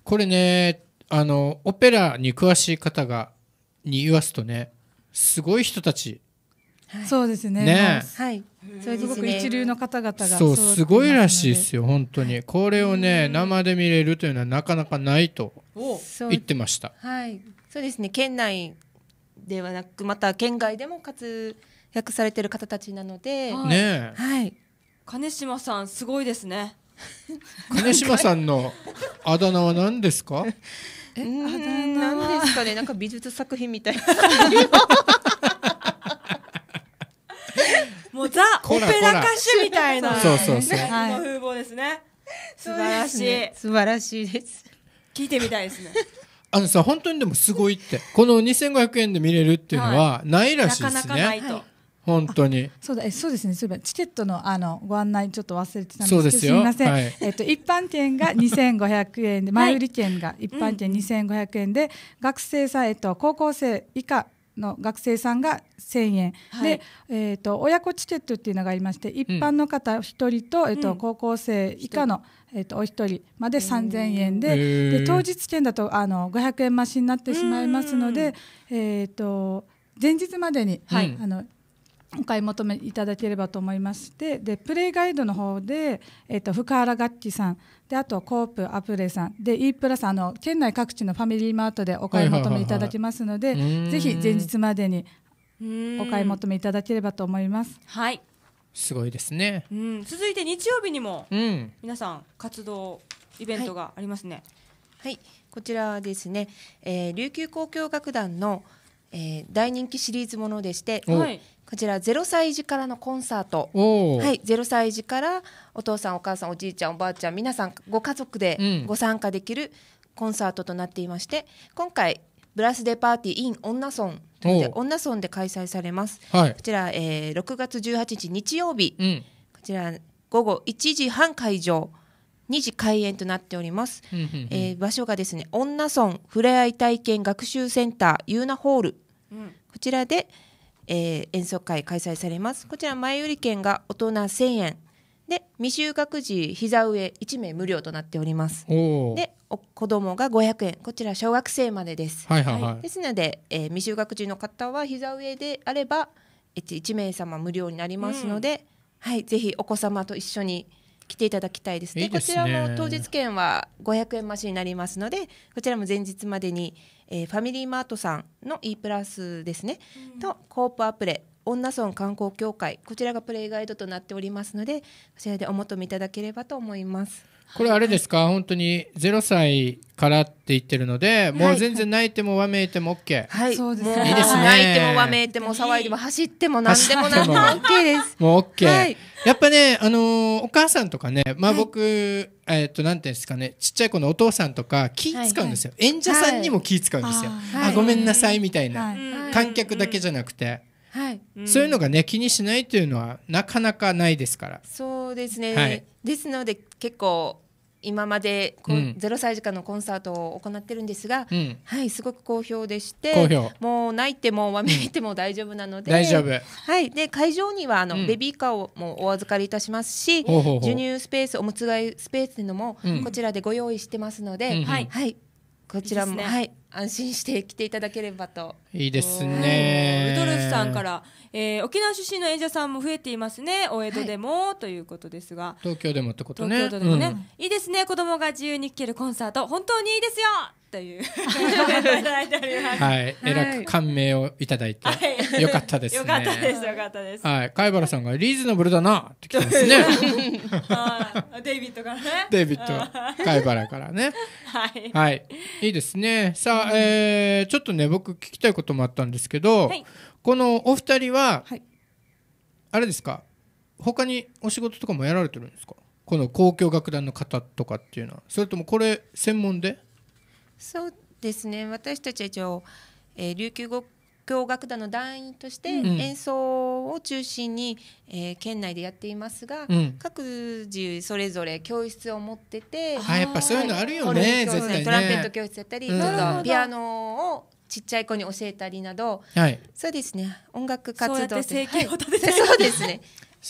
S2: これねあのオペラに詳しい方がに言わすとねすごい人たち、
S4: はい、そうですねね、はい、そうですね、一流の方々がそうすごいらしいです
S2: よ本当にこれをね生で見れるというのはなかなかないと
S5: 言ってましたはいそうですね県内ではなくまた県外でも活躍されてる方たちなので、ね
S1: はい金島さんすごいですね
S2: 金島さんのあだ名は何ですか
S1: えあだ名何ですかねなんか美術作品みたいな もうザ・オペ
S2: ラ歌手みたいな そうそうそう、はい、風
S1: 貌ですね素晴らしい、素
S4: 晴らしいです聞いてみたいですね
S2: あのさ本当にでもすごいってこの2500円で見れるっていうのはないらしいですね、なかなかないと、本当に
S4: そうだえそうですねそういえばチケットのあのご案内ちょっと忘れてたんですけどすみません、はい、えっと、一般券が二千五百円で前売り券が一般券二千五百円で、はい、学生さん、えっと、高校生以下の学生さんが1000円、はい、で、えーと、親子チケットっていうのがありまして一般の方1人とうん、えーと高校生以下の、えーと、お一人まで3000円でで当日券だとあの500円増しになってしまいますので、えーと、と前日までに、はい、あのお買い求めいただければと思いましてでプレイガイドの方で、えーと、深原楽器さんであとコープアプレさんで E プラスあの県内各地のファミリーマートでお買い求めいただきますので、ぜひ前日までにお買い求めいただければと思います。はい
S2: すごいですね、
S1: うん、続いて日曜日にも、皆さん活動イベン
S5: トがありますね。はい、はい、こちらはですね、えー、琉球交響楽団の、えー、大人気シリーズものでして、はい、こちら0歳児からのコンサート
S2: はい
S5: 0歳児からお父さんお母さんおじいちゃんおばあちゃん皆さんご家族でご参加できるコンサートとなっていまして、うん、今回ブラスデーパーティー in 女村というで女村で開催されます、はい、こちら、えー、6月18日日曜日、うん、こちら午後1時半会場2時開演となっております、うんうんうん、えー、場所がですね女村ふれあい体験学習センターユーナホール、うん、こちらでえー、演奏会開催されますこちら前売り券が大人1000円で未就学児膝上1名無料となっております
S2: で
S5: お子供が500円こちら小学生までです、はいはいはい、ですので、えー、未就学児の方は膝上であれば1名様無料になりますので、うん、はい、ぜひお子様と一緒に来ていただきたいですね。いいすねこちらも当日券は500円増しになりますので、こちらも前日までに、えー、ファミリーマートさんの E プラスですね、うん、とコープアプレ女村観光協会こちらがプレイガイドとなっておりますのでこちらでお求めいただければと思います。
S2: これあれですか、本当にゼロ歳からって言ってるので、もう全然泣いてもわめいてもオッケー。はい、
S5: そうですね。いいですね泣いてもわめいても騒いでも走っても何でも何でも OK です。もうオッケー。
S2: やっぱね、あのー、お母さんとかね、まあ僕、はい、えっ、と、なんていうんですかね、ちっちゃい子のお父さんとか気使うんですよ。はいはい、演者さんにも気使うんですよ。はい、ああ、ごめんなさいみたいな、はい、観客だけじゃなくて。はい、そういうのがね気にしないというのはなかなかないですから。そうですね。はい、
S5: ですので結構今までこう、うん、0歳児間のコンサートを行ってるんですが、うん、はいすごく好評でしてもう泣いてもわめいても大丈夫なので大丈夫、はい、で会場にはあの、うん、ベビーカーをもうお預かりいたしますし授乳スペースおむつ替えスペースうのもこちらでご用意してますので、はい、こちらも、ね、はい、安心して来ていただければとい
S2: いですね、はい、ウドルフさんから、
S1: えー、沖縄出身の演者さんも増えていますねお江戸でも、はい、ということですが
S2: 東京でもってことね東京でもね、う
S1: ん、いいですね子供が自由に聴けるコンサート本当にいいですよという は
S2: い、えらく感銘をいただいて、よかったです、ね、よかったです、よかったです。はい、貝原さんがリーズナブルだなって来てますね。デイビッドからね。デイビッド、貝原からね。はい、はい、いいですね。さあ、えー、ちょっとね、僕聞きたいこともあったんですけど、はい、このお二人は、はい、あれですか他にお仕事とかもやられてるんですかこの交響楽団の方とかっていうのはそれともこれ専門で
S5: そうですね私たちは一応、えー、琉球交教楽団の団員として演奏を中心に、うん、えー、県内でやっていますが、うん、各自それぞれ教室を持ってて、あやっぱそういうのあるよね、はい、絶対ねトランペット教室やったり、うん、ピアノをちっちゃい子に教えたりなど、はい、そうですね音楽活動そうですね、はい、そうですね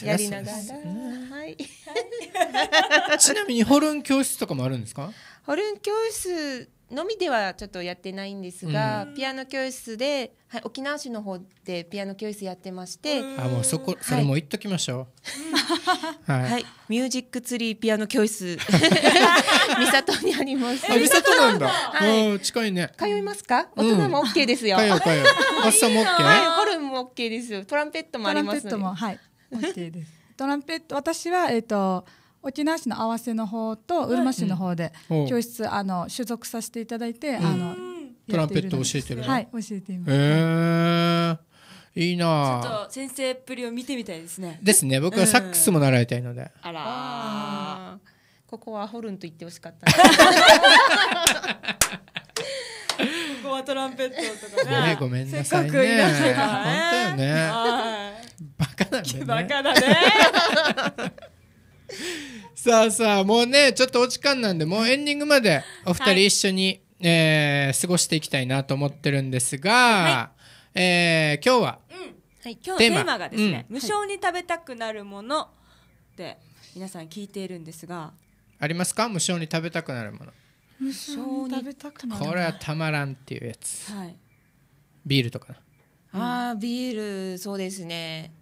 S5: やりながら、はい、
S2: ちなみにホルン教室とかもあるんですか
S5: ホルン教室のみではちょっとやってないんですが、うん、ピアノ教室で、はい、沖縄市の方でピアノ教室やってまして、あもうそこ、それも
S2: 言っときましょう。はい、は
S5: い、ミュージックツリーピアノ教室 三里にあります。三里なんだ。はい、近いね。通いますか？大人も OK ですよ。うん、通う通う。おっさも OK。はい、ホルンも OK ですよ。トランペットもありますトランペットもはい OK です。
S4: トランペット私はえっ、ー、と。沖縄市の合わせの方とうるま市の方で教室、あの所属させていただいて、あのトランペット教えてるはい教えています。
S2: えいいなちょっ
S4: と先生っぷりを見てみたいですね。ですね。僕
S2: はサックスも習いたいので。うん、
S1: あらここはホルンと言ってほしかった。ここはトランペット
S5: と
S2: かね。ご
S4: めんなさいね。い本当よね。バカだね。バカだ
S2: ね。さあさあもうねちょっとお時間なんでもうエンディングまでお二人一緒に、はい、えー、過ごしていきたいなと思ってるんですが、はい、えー、今日は、うんは
S1: い、今日テーマがですね、うん、無償に食べたくなるもので皆さん聞いているんですが
S2: ありますか無償に食べたくなるもの
S1: 無償に食べたくな
S5: るこれは
S2: たまらんっていうやつ、はい、ビールとか
S5: ああ、ビールそうですね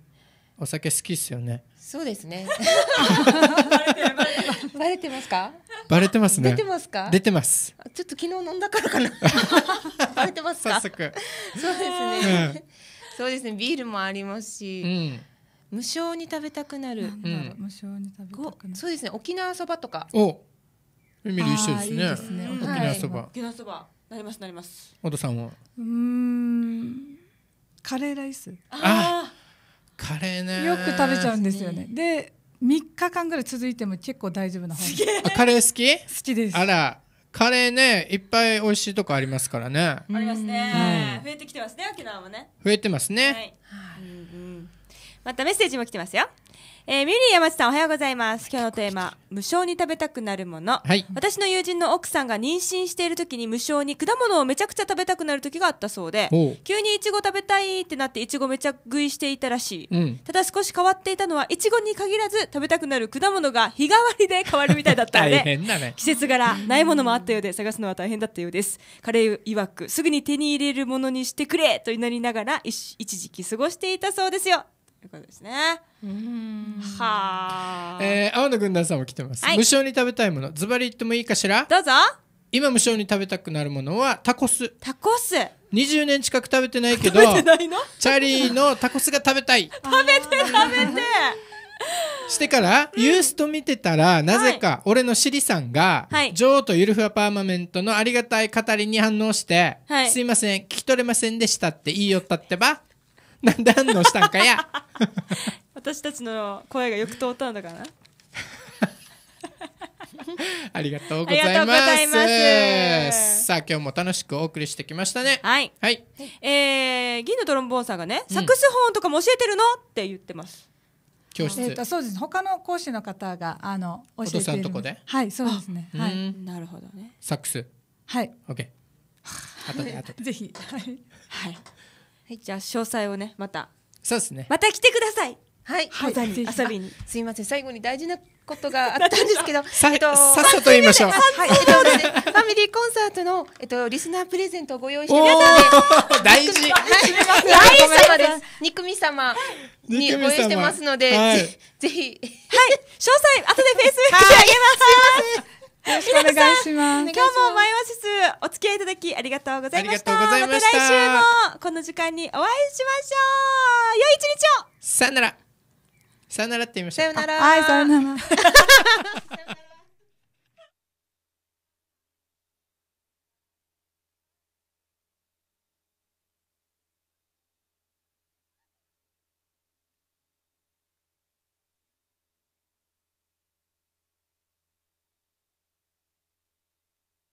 S2: お酒好きっすよね
S5: そうですね。バレてますか？
S2: バレてますね。出てますか？出てます。
S5: ちょっと昨日飲んだからかな。バレてますか？そうですね。そうですね。ビールもありますし。無償に食べたくなる。無償に食べたくなる。そうですね。沖縄そばとか。
S2: お、エミ一緒ですね。沖縄そば。
S1: 沖縄そば。なりますなります。
S2: 小田さんは。
S4: うん。カレーライス。あ
S2: あ。レーねよく食べちゃうんですよね
S4: で3日間ぐらい続いても結構大丈夫な方
S2: あカレー好き好きですあらカレーねいっぱい美味しいとこありますからねあ
S4: りますね、
S1: うん、増えてきてますね沖縄もね
S2: 増えてますね、
S1: はい、うんうん、またメッセージも来てますよえー、ミリー山地さんおはようございます今日のテーマ無償に食べたくなるもの、はい、私の友人の奥さんが妊娠している時に無償に果物をめちゃくちゃ食べたくなる時があったそうで急にいちご食べたいってなっていちごめちゃ食いしていたらしい、うん、ただ少し変わっていたのはいちごに限らず食べたくなる果物が日替わりで変わるみたいだったので ね、季節柄ないものもあったようで探すのは大変だったようです彼曰くすぐに手に入れるものにしてくれと祈りながら一時期過ごしていたそうですよということですね。はあ。
S2: えー、青野軍団さんも来てます、はい。無償に食べたいもの、ズバリ言ってもいいかしら。どうぞ。今無償に食べたくなるものはタコス。タコス。20年近く食べてないけど。食べてないの。チャリーのタコスが食べたい。食べて食べて。してから、ユースと見てたら、なぜか、俺のシリさんが、はい、女王とゆるふわパーマメントのありがたい語りに反応して、はい、すいません、聞き取れませんでしたって言いよったってば。何であんのしたんかや
S1: 私たちの声がよく通ったんだから
S2: ありがとうございます。さあ、今日も楽しくお送りしてきましたね。
S1: はい。はい、えー、銀のトロンボーンさんがね、うん、サックスホンとかも教えてるのって言ってます。
S2: 教室。えー、
S4: と、そうです。他の講師の方が、あの、教えてる。とこで。はい、そうですね。はい。なるほどね。
S2: サックス。はい。オッケー。後で、ぜ
S4: ひ。はい。はい。
S1: はいじゃあ詳細をねまたそうですねまた来てくださいはい講座に遊び
S5: にすいません最後に大事なことがあったんですけど、えっと、さっさと言いましょう。はい、そうとですね、ファミリーコンサートの、えっと、リスナープレゼントをご用意してますので、大事、はい、大事です。二組様
S2: にご用意してますので、
S5: はい、
S1: ぜひ、はい、詳細後でフェイスブックであげます。
S5: よろしくお願いし
S4: ます。今日も
S1: マイオシスお付き合いいただきありがとうございました。ましたまた来週もこの時間にお会いしましょう。良い一日を。
S2: さよなら。さよならって言いました。さよなら。はい、さよなら。